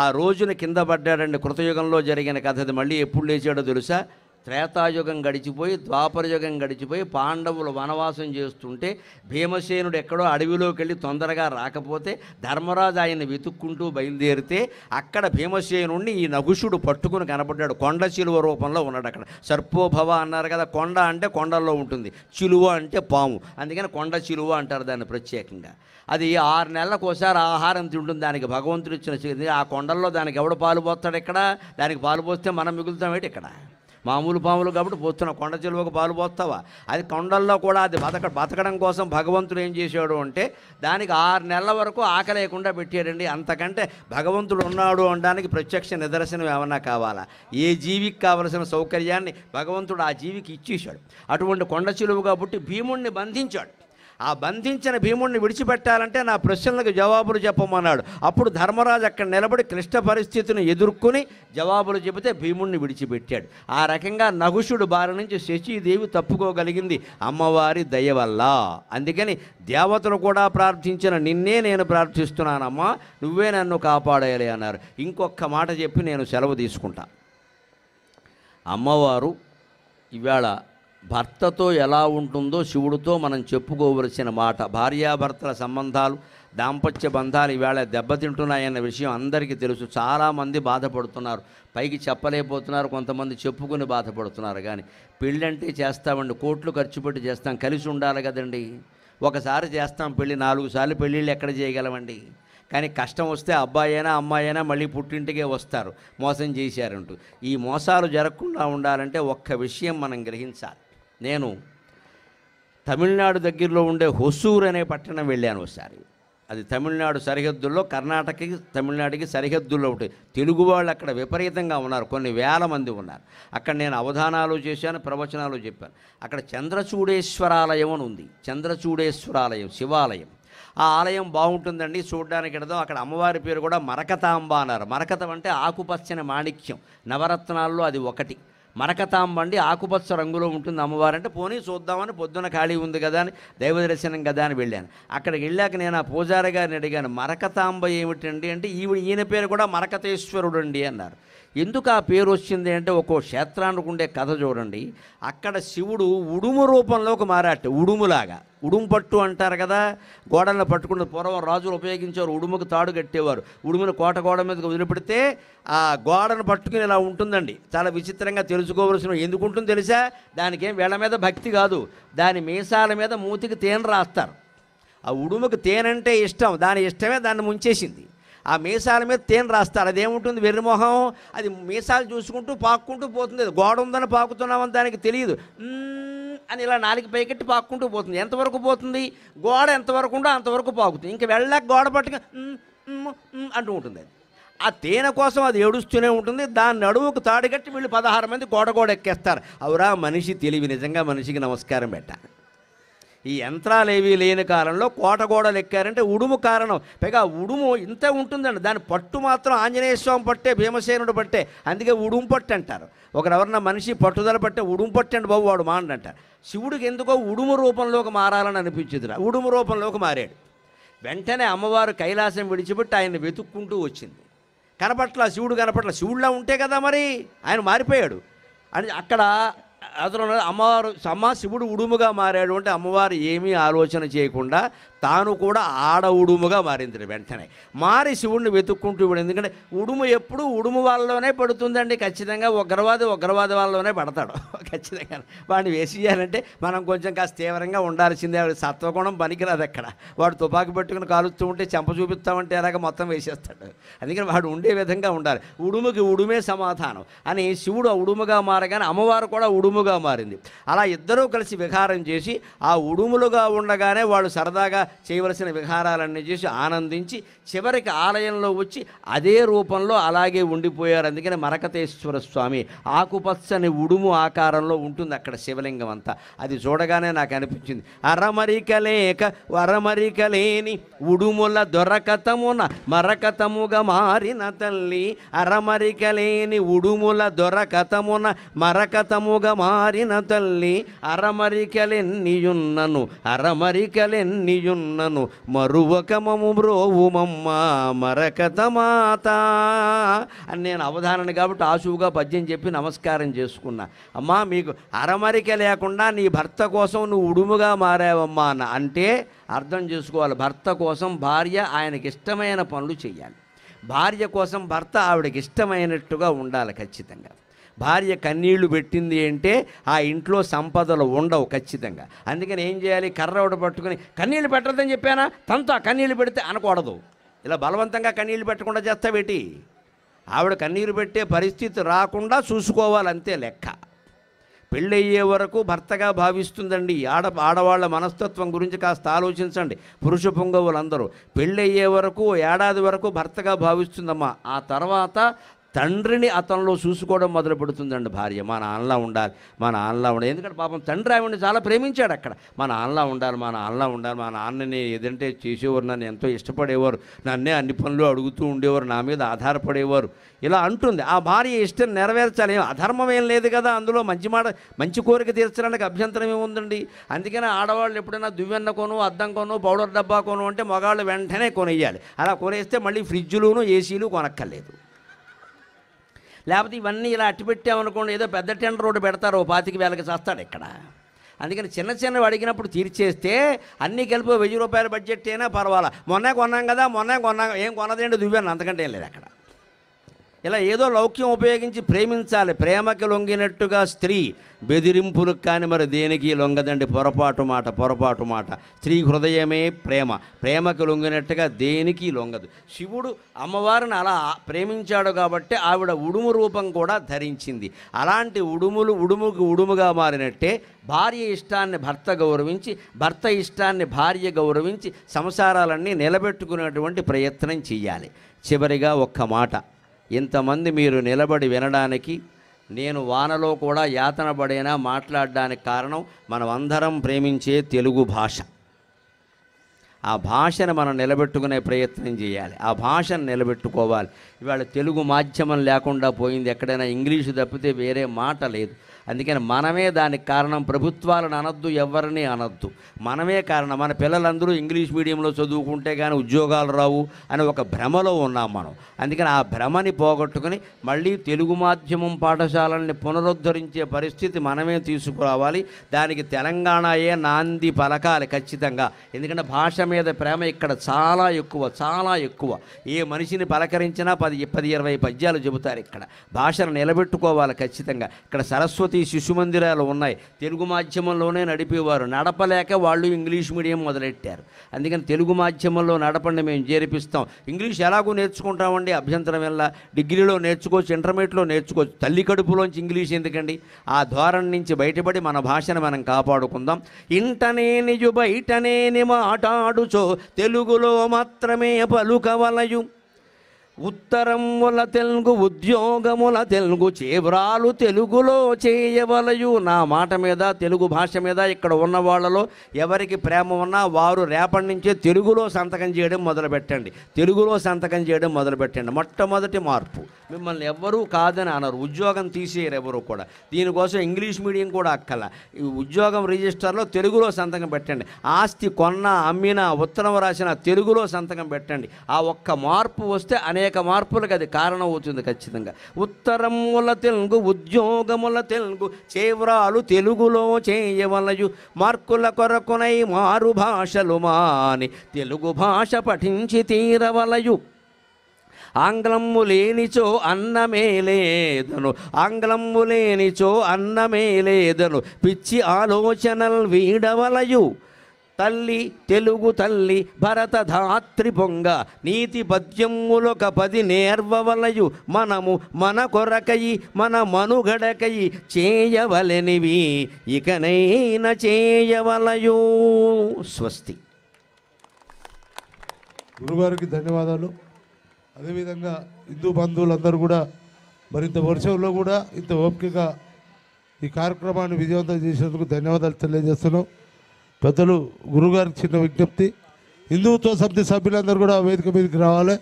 ఆ రోజున కింద పడ్డాడండి కృతయుగంలో జరిగిన కథ మళ్ళీ ఎప్పుడు లేచాడో తెలుసా త్రేతాయుగం గడిచిపోయి ద్వాపరయుగం గడిచిపోయి పాండవులు వనవాసం చేస్తుంటే భీమసేనుడు ఎక్కడో అడవిలోకి వెళ్ళి తొందరగా రాకపోతే ధర్మరాజు ఆయన వెతుక్కుంటూ బయలుదేరితే అక్కడ భీమసేనుడిని ఈ నగుషుడు పట్టుకుని కనపడ్డాడు కొండ చిలువ రూపంలో ఉన్నాడు అక్కడ సర్పోభవ అన్నారు కదా కొండ అంటే కొండల్లో ఉంటుంది చిలువ అంటే పాము అందుకని కొండ చిలువ అంటారు దాన్ని ప్రత్యేకంగా అది ఆరు నెలలకు ఒకసారి ఆహారం తింటుంది దానికి భగవంతుడు ఇచ్చిన ఆ కొండల్లో దానికి ఎవడు పాలు పోస్తాడు ఇక్కడ దానికి పాలు పోస్తే మనం మిగులుతాం ఏంటి ఇక్కడ మామూలు పాములు కాబట్టి పోతున్నావు కొండ చెలువకు పాలు పోస్తావా అది కొండల్లో కూడా అది బతక బతకడం కోసం భగవంతుడు ఏం చేశాడు అంటే దానికి ఆరు నెలల వరకు ఆకలేయకుండా పెట్టాడండి అంతకంటే భగవంతుడు ఉన్నాడు అనడానికి ప్రత్యక్ష నిదర్శనం ఏమన్నా కావాలా ఏ జీవికి కావలసిన సౌకర్యాన్ని భగవంతుడు ఆ జీవికి ఇచ్చేశాడు అటువంటి కొండ చెలువుగా పుట్టి భీముణ్ణి బంధించాడు ఆ బంధించిన భీముడిని విడిచిపెట్టాలంటే నా ప్రశ్నలకు జవాబులు చెప్పమన్నాడు అప్పుడు ధర్మరాజు అక్కడ నిలబడి క్లిష్ట పరిస్థితిని ఎదుర్కొని జవాబులు చెబితే భీముడిని విడిచిపెట్టాడు ఆ రకంగా నగుషుడు బారి నుంచి శశీదేవి తప్పుకోగలిగింది అమ్మవారి దయ వల్ల అందుకని దేవతలు కూడా ప్రార్థించిన నిన్నే నేను ప్రార్థిస్తున్నానమ్మా నువ్వే నన్ను కాపాడేయాలి అన్నారు ఇంకొక మాట చెప్పి నేను సెలవు తీసుకుంటా అమ్మవారు ఇవాళ భర్తతో ఎలా ఉంటుందో శివుడితో మనం చెప్పుకోవలసిన మాట భార్యాభర్తల సంబంధాలు దాంపత్య బంధాలు ఈవేళ దెబ్బతింటున్నాయన్న విషయం అందరికీ తెలుసు చాలామంది బాధపడుతున్నారు పైకి చెప్పలేకపోతున్నారు కొంతమంది చెప్పుకుని బాధపడుతున్నారు కానీ పెళ్ళంటే చేస్తామండి కోట్లు ఖర్చు పెట్టి చేస్తాం కలిసి ఉండాలి కదండి ఒకసారి చేస్తాం పెళ్ళి నాలుగు సార్లు పెళ్ళిళ్ళు ఎక్కడ చేయగలమండి కానీ కష్టం వస్తే అబ్బాయి అయినా అమ్మాయి అయినా మళ్ళీ పుట్టింటికే వస్తారు మోసం చేశారంటూ ఈ మోసాలు జరగకుండా ఉండాలంటే ఒక్క విషయం మనం గ్రహించాలి నేను తమిళనాడు దగ్గరలో ఉండే హొసూర్ అనే పట్టణం వెళ్ళాను ఒకసారి అది తమిళనాడు సరిహద్దుల్లో కర్ణాటకకి తమిళనాడుకి సరిహద్దుల్లో ఒకటి తెలుగు వాళ్ళు అక్కడ విపరీతంగా ఉన్నారు కొన్ని వేల మంది ఉన్నారు అక్కడ నేను అవధానాలు చేశాను ప్రవచనాలు చెప్పాను అక్కడ చంద్రచూడేశ్వరాలయం అని ఉంది చంద్రచూడేశ్వరాలయం శివాలయం ఆ ఆలయం బాగుంటుందండి చూడడానికి ఎడదాం అక్కడ అమ్మవారి పేరు కూడా మరకతాంబ అన్నారు మరకతం అంటే ఆకుపచ్చని మాణిక్యం నవరత్నాల్లో అది ఒకటి మరకతాంబండి ఆకుపచ్చ రంగులో ఉంటుంది అమ్మవారు అంటే పోనీ చూద్దామని పొద్దున ఖాళీ ఉంది కదా అని దైవ దర్శనం కదా అని వెళ్ళాను అక్కడికి వెళ్ళాక నేను ఆ పూజారి గారిని అడిగాను మరకతాంబ ఏమిటండి అంటే ఈయన ఈయన పేరు కూడా మరకతేశ్వరుడు అండి అన్నారు ఎందుకు ఆ పేరు వచ్చింది అంటే ఒక్కో క్షేత్రానికి ఉండే కథ చూడండి అక్కడ శివుడు ఉడుము రూపంలోకి మారాట ఉడుములాగా ఉడుము పట్టు అంటారు కదా గోడలను పట్టుకున్న పూర్వం రాజులు ఉపయోగించేవారు ఉడుముకు తాడు కట్టేవారు ఉడుమును కోట గోడ మీదకి వదిలిపెడితే ఆ గోడను పట్టుకుని ఇలా ఉంటుందండి చాలా విచిత్రంగా తెలుసుకోవలసిన ఎందుకు ఉంటుంది తెలుసా దానికేం వేళ మీద భక్తి కాదు దాని మీసాల మీద మూతికి తేనె రాస్తారు ఆ ఉడుముకు తేనంటే ఇష్టం దాని ఇష్టమే దాన్ని ముంచేసింది ఆ మీసాల మీద తేనె రాస్తారు అదేముంటుంది వెర్రిమొహం అది మీసాలు చూసుకుంటూ పాక్కుంటూ పోతుంది గోడ ఉందని పాకుతున్నామని దానికి తెలియదు అని ఇలా నాలుగు పైకెట్టి పాక్కుంటూ పోతుంది ఎంతవరకు పోతుంది గోడ ఎంతవరకు ఉండో అంతవరకు పాకుతుంది ఇంకా వెళ్ళక గోడ పట్టుకు అంటూ ఉంటుంది అది ఆ తేనె కోసం అది ఏడుస్తూనే ఉంటుంది దాని నడువుకు తాడుగట్టి వీళ్ళు పదహారు మంది గోడ గోడ ఎక్కేస్తారు అవురా మనిషి తెలివి నిజంగా మనిషికి నమస్కారం పెట్టాలి ఈ యంత్రాలు ఏవీ లేని కాలంలో కోట గోడలు ఎక్కారంటే ఉడుము కారణం పైగా ఉడుము ఇంత ఉంటుందండి దాని పట్టు మాత్రం ఆంజనేయ స్వామి పట్టే భీమసేనుడు పట్టే అందుకే ఉడుము పట్టు అంటారు ఒకరెవరన్నా మనిషి పట్టుదల పట్టే ఉడుము పట్టు అండి బాబు వాడు మాండంటారు శివుడికి ఎందుకో ఉడుము రూపంలోకి మారాలని అనిపించింది ఉడుము రూపంలోకి మారాడు వెంటనే అమ్మవారు కైలాసం విడిచిపెట్టి ఆయన వెతుక్కుంటూ వచ్చింది కనపట్ల శివుడు కనపట్ల శివుడులా ఉంటే కదా మరి ఆయన మారిపోయాడు అని అక్కడ అతను అమ్మవారు అమ్మ శివుడు ఉడుముగా మారాడు అంటే అమ్మవారు ఏమీ ఆలోచన చేయకుండా తాను కూడా ఆడ ఉడుముగా మారింది వెంటనే మారి శివుణ్ణి వెతుక్కుంటూ ఇవ్వడం ఎందుకంటే ఉడుము ఎప్పుడు ఉడుము వాళ్ళలోనే పడుతుందండి ఖచ్చితంగా ఉగ్రవాది ఉగ్రవాది వాళ్ళలోనే పడతాడు ఖచ్చితంగా వాడిని వేసేయాలంటే మనం కొంచెం కాస్త తీవ్రంగా ఉండాల్సిందే సత్వగుణం పనికిరాదు అక్కడ వాడు తుపాకు పెట్టుకుని కాలుస్తూ ఉంటే చెంప చూపిస్తామంటే ఎలాగ మొత్తం వేసేస్తాడు అందుకని వాడు ఉండే విధంగా ఉండాలి ఉడుముకి ఉడుమే సమాధానం అని శివుడు ఉడుముగా మారగానే అమ్మవారు కూడా ఉడుముగా మారింది అలా ఇద్దరూ కలిసి విహారం చేసి ఆ ఉడుములుగా ఉండగానే వాళ్ళు సరదాగా చేయవలసిన విహారాలన్నీ చేసి ఆనందించి చివరికి ఆలయంలో వచ్చి అదే రూపంలో అలాగే ఉండిపోయారు అందుకని మరకతేశ్వర స్వామి ఆకుపచ్చని ఉడుము ఆకారంలో ఉంటుంది అక్కడ శివలింగం అంతా అది చూడగానే నాకు అనిపించింది అరమరికలేక లేని ఉడుముల దొరకతమున మరకతముగా మారిన తల్లి లేని ఉడుముల దొరకతమున మరకతముగా మారిన తల్లి అరమరికలెన్నియున్నను అరమరికలెన్నియున్నను మరువకమము బ్రోవుమం అమ్మ మరకత మాత అని నేను అవధారణ కాబట్టి ఆశువుగా పద్యం చెప్పి నమస్కారం చేసుకున్నా అమ్మా మీకు అరమరిక లేకుండా నీ భర్త కోసం నువ్వు ఉడుముగా మారావమ్మా అన్న అంటే అర్థం చేసుకోవాలి భర్త కోసం భార్య ఆయనకి ఇష్టమైన పనులు చేయాలి భార్య కోసం భర్త ఆవిడకి ఇష్టమైనట్టుగా ఉండాలి ఖచ్చితంగా భార్య కన్నీళ్లు పెట్టింది అంటే ఆ ఇంట్లో సంపదలు ఉండవు ఖచ్చితంగా అందుకని ఏం చేయాలి కర్ర ఒకటి పట్టుకుని కన్నీళ్ళు పెట్టద్దని చెప్పానా తనతో ఆ కన్నీళ్ళు పెడితే అనకూడదు ఇలా బలవంతంగా కన్నీళ్ళు పెట్టకుండా చేస్తావేటి ఆవిడ కన్నీరు పెట్టే పరిస్థితి రాకుండా చూసుకోవాలంతే లెక్క పెళ్ళయ్యే వరకు భర్తగా భావిస్తుందండి ఆడ ఆడవాళ్ళ మనస్తత్వం గురించి కాస్త ఆలోచించండి పురుష పొంగవులందరూ పెళ్ళయ్యే వరకు ఏడాది వరకు భర్తగా భావిస్తుందమ్మా ఆ తర్వాత తండ్రిని అతనిలో చూసుకోవడం మొదలు పెడుతుందండి భార్య మా నాన్నలా ఉండాలి మా నాన్నలా ఉండాలి ఎందుకంటే పాపం తండ్రి ఆవిడని చాలా ప్రేమించాడు అక్కడ మా నాన్నలా ఉండాలి మా నాన్నలా ఉండాలి మా నాన్నని ఏదంటే చేసేవారు నన్ను ఎంతో ఇష్టపడేవారు నన్నే అన్ని పనులు అడుగుతూ ఉండేవారు నా మీద ఆధారపడేవారు ఇలా అంటుంది ఆ భార్య ఇష్టం నెరవేర్చాలి అధర్మం ఏం లేదు కదా అందులో మంచి మాట మంచి కోరిక తీర్చడానికి అభ్యంతరం ఏముందండి అందుకనే ఆడవాళ్ళు ఎప్పుడైనా దువ్వెన్న కొను అద్దం కొను పౌడర్ డబ్బా కొను అంటే మగాళ్ళు వెంటనే కొనేయాలి అలా కొనేస్తే మళ్ళీ ఫ్రిడ్జ్లును ఏసీలు కొనక్కర్లేదు లేకపోతే ఇవన్నీ ఇలా అట్టి పెట్టామనుకోండి ఏదో పెద్ద టెండర్ రోడ్డు పెడతారు ఓ పాతికి వేలకి చేస్తాడు ఇక్కడ అందుకని చిన్న చిన్నవి అడిగినప్పుడు తీర్చేస్తే అన్నీ కలిపి వెయ్యి రూపాయల బడ్జెట్ అయినా పర్వాలా మొన్నే కొన్నాం కదా మొన్నే కొన్నాం ఏం కొనదండి దువ్వాను అంతకంటే లేదు అక్కడ ఇలా ఏదో లౌక్యం ఉపయోగించి ప్రేమించాలి ప్రేమకి లొంగినట్టుగా స్త్రీ బెదిరింపులకు కానీ మరి దేనికి లొంగదండి పొరపాటు మాట పొరపాటు మాట స్త్రీ హృదయమే ప్రేమ ప్రేమకి లొంగినట్టుగా దేనికి లొంగదు శివుడు అమ్మవారిని అలా ప్రేమించాడు కాబట్టి ఆవిడ ఉడుము రూపం కూడా ధరించింది అలాంటి ఉడుములు ఉడుముకు ఉడుముగా మారినట్టే భార్య ఇష్టాన్ని భర్త గౌరవించి భర్త ఇష్టాన్ని భార్య గౌరవించి సంసారాలన్నీ నిలబెట్టుకునేటువంటి ప్రయత్నం చేయాలి చివరిగా ఒక్క మాట ఇంతమంది మీరు నిలబడి వినడానికి నేను వానలో కూడా యాతన పడైనా మాట్లాడడానికి కారణం మనం అందరం ప్రేమించే తెలుగు భాష ఆ భాషను మనం నిలబెట్టుకునే ప్రయత్నం చేయాలి ఆ భాషను నిలబెట్టుకోవాలి ఇవాళ తెలుగు మాధ్యమం లేకుండా పోయింది ఎక్కడైనా ఇంగ్లీషు తప్పితే వేరే మాట లేదు అందుకని మనమే దానికి కారణం ప్రభుత్వాలను అనొద్దు ఎవరిని అనొద్దు మనమే కారణం మన పిల్లలందరూ ఇంగ్లీష్ మీడియంలో చదువుకుంటే కానీ ఉద్యోగాలు రావు అని ఒక భ్రమలో ఉన్నాం మనం అందుకని ఆ భ్రమని పోగొట్టుకుని మళ్ళీ తెలుగు మాధ్యమం పాఠశాలల్ని పునరుద్ధరించే పరిస్థితి మనమే తీసుకురావాలి దానికి తెలంగాణయే నాంది పలకాలి ఖచ్చితంగా ఎందుకంటే భాష మీద ప్రేమ ఇక్కడ చాలా ఎక్కువ చాలా ఎక్కువ ఏ మనిషిని పలకరించినా పది పది ఇరవై పద్యాలు చెబుతారు ఇక్కడ భాషను నిలబెట్టుకోవాలి ఖచ్చితంగా ఇక్కడ సరస్వతి తిరుపతి శిశు మందిరాలు ఉన్నాయి తెలుగు మాధ్యమంలోనే నడిపేవారు నడపలేక వాళ్ళు ఇంగ్లీష్ మీడియం మొదలెట్టారు అందుకని తెలుగు మాధ్యమంలో నడపండి మేము చేర్పిస్తాం ఇంగ్లీష్ ఎలాగో నేర్చుకుంటామండి అభ్యంతరం ఎలా డిగ్రీలో నేర్చుకోవచ్చు ఇంటర్మీడియట్లో నేర్చుకోవచ్చు తల్లి కడుపులోంచి ఇంగ్లీష్ ఎందుకండి ఆ ధోరణి నుంచి బయటపడి మన భాషను మనం కాపాడుకుందాం ఇంటనే నిజు బయటనే తెలుగులో మాత్రమే పలుకవలయు ఉత్తరముల తెలుగు ఉద్యోగముల తెలుగు చేబ్రాలు తెలుగులో చేయవలయు నా మాట మీద తెలుగు భాష మీద ఇక్కడ ఉన్న వాళ్ళలో ఎవరికి ప్రేమ ఉన్నా వారు రేపటి నుంచే తెలుగులో సంతకం చేయడం మొదలుపెట్టండి తెలుగులో సంతకం చేయడం మొదలుపెట్టండి మొట్టమొదటి మార్పు మిమ్మల్ని ఎవ్వరూ కాదని అనరు ఉద్యోగం తీసేయరు ఎవరు కూడా దీనికోసం ఇంగ్లీష్ మీడియం కూడా అక్కల ఈ ఉద్యోగం రిజిస్టర్లో తెలుగులో సంతకం పెట్టండి ఆస్తి కొన్నా అమ్మినా ఉత్తరం రాసినా తెలుగులో సంతకం పెట్టండి ఆ ఒక్క మార్పు వస్తే అనేక అనేక మార్పులకు అది కారణమవుతుంది ఖచ్చితంగా ఉత్తరముల తెలుగు ఉద్యోగముల తెలుగు చేవ్రాలు తెలుగులో చేయవలయు మార్కుల కొరకునై మారు భాషలు మాని తెలుగు భాష పఠించి తీరవలయు ఆంగ్లము లేనిచో అన్నమే లేదను ఆంగ్లము లేనిచో అన్నమే లేదను పిచ్చి ఆలోచనలు వీడవలయు తల్లి తెలుగు తల్లి ధాత్రి పొంగ నీతి పద్యములొక పది నేర్వలయు మనము మన కొరకయి మన మనుగడకయి చేయవలనివి ఇకనైన చేయవలయు స్వస్తి గురువారికి ధన్యవాదాలు అదేవిధంగా హిందూ బంధువులందరూ కూడా మరింత వర్షంలో కూడా ఇంత ఓపికగా ఈ కార్యక్రమాన్ని విజయవంతం చేసినందుకు ధన్యవాదాలు తెలియజేస్తున్నాం పెద్దలు గురుగారికి చిన్న విజ్ఞప్తి హిందువుతో సమితి సభ్యులందరూ కూడా వేదిక మీదకి రావాలి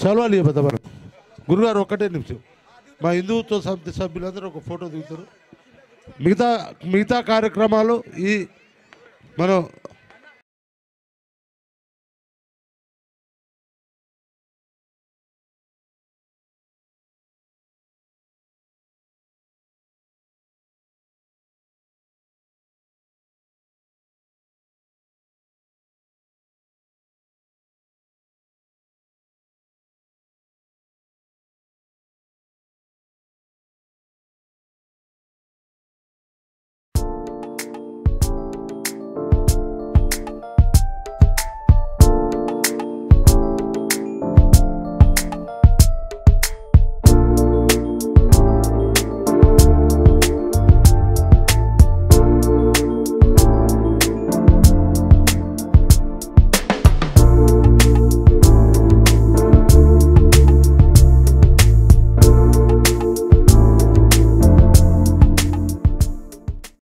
సెలవులు పెద్ద మనం గురుగారు ఒక్కటే నిమిషం మా హిందువుతో సమితి సభ్యులందరూ ఒక ఫోటో దిగుతారు మిగతా మిగతా కార్యక్రమాలు ఈ మనం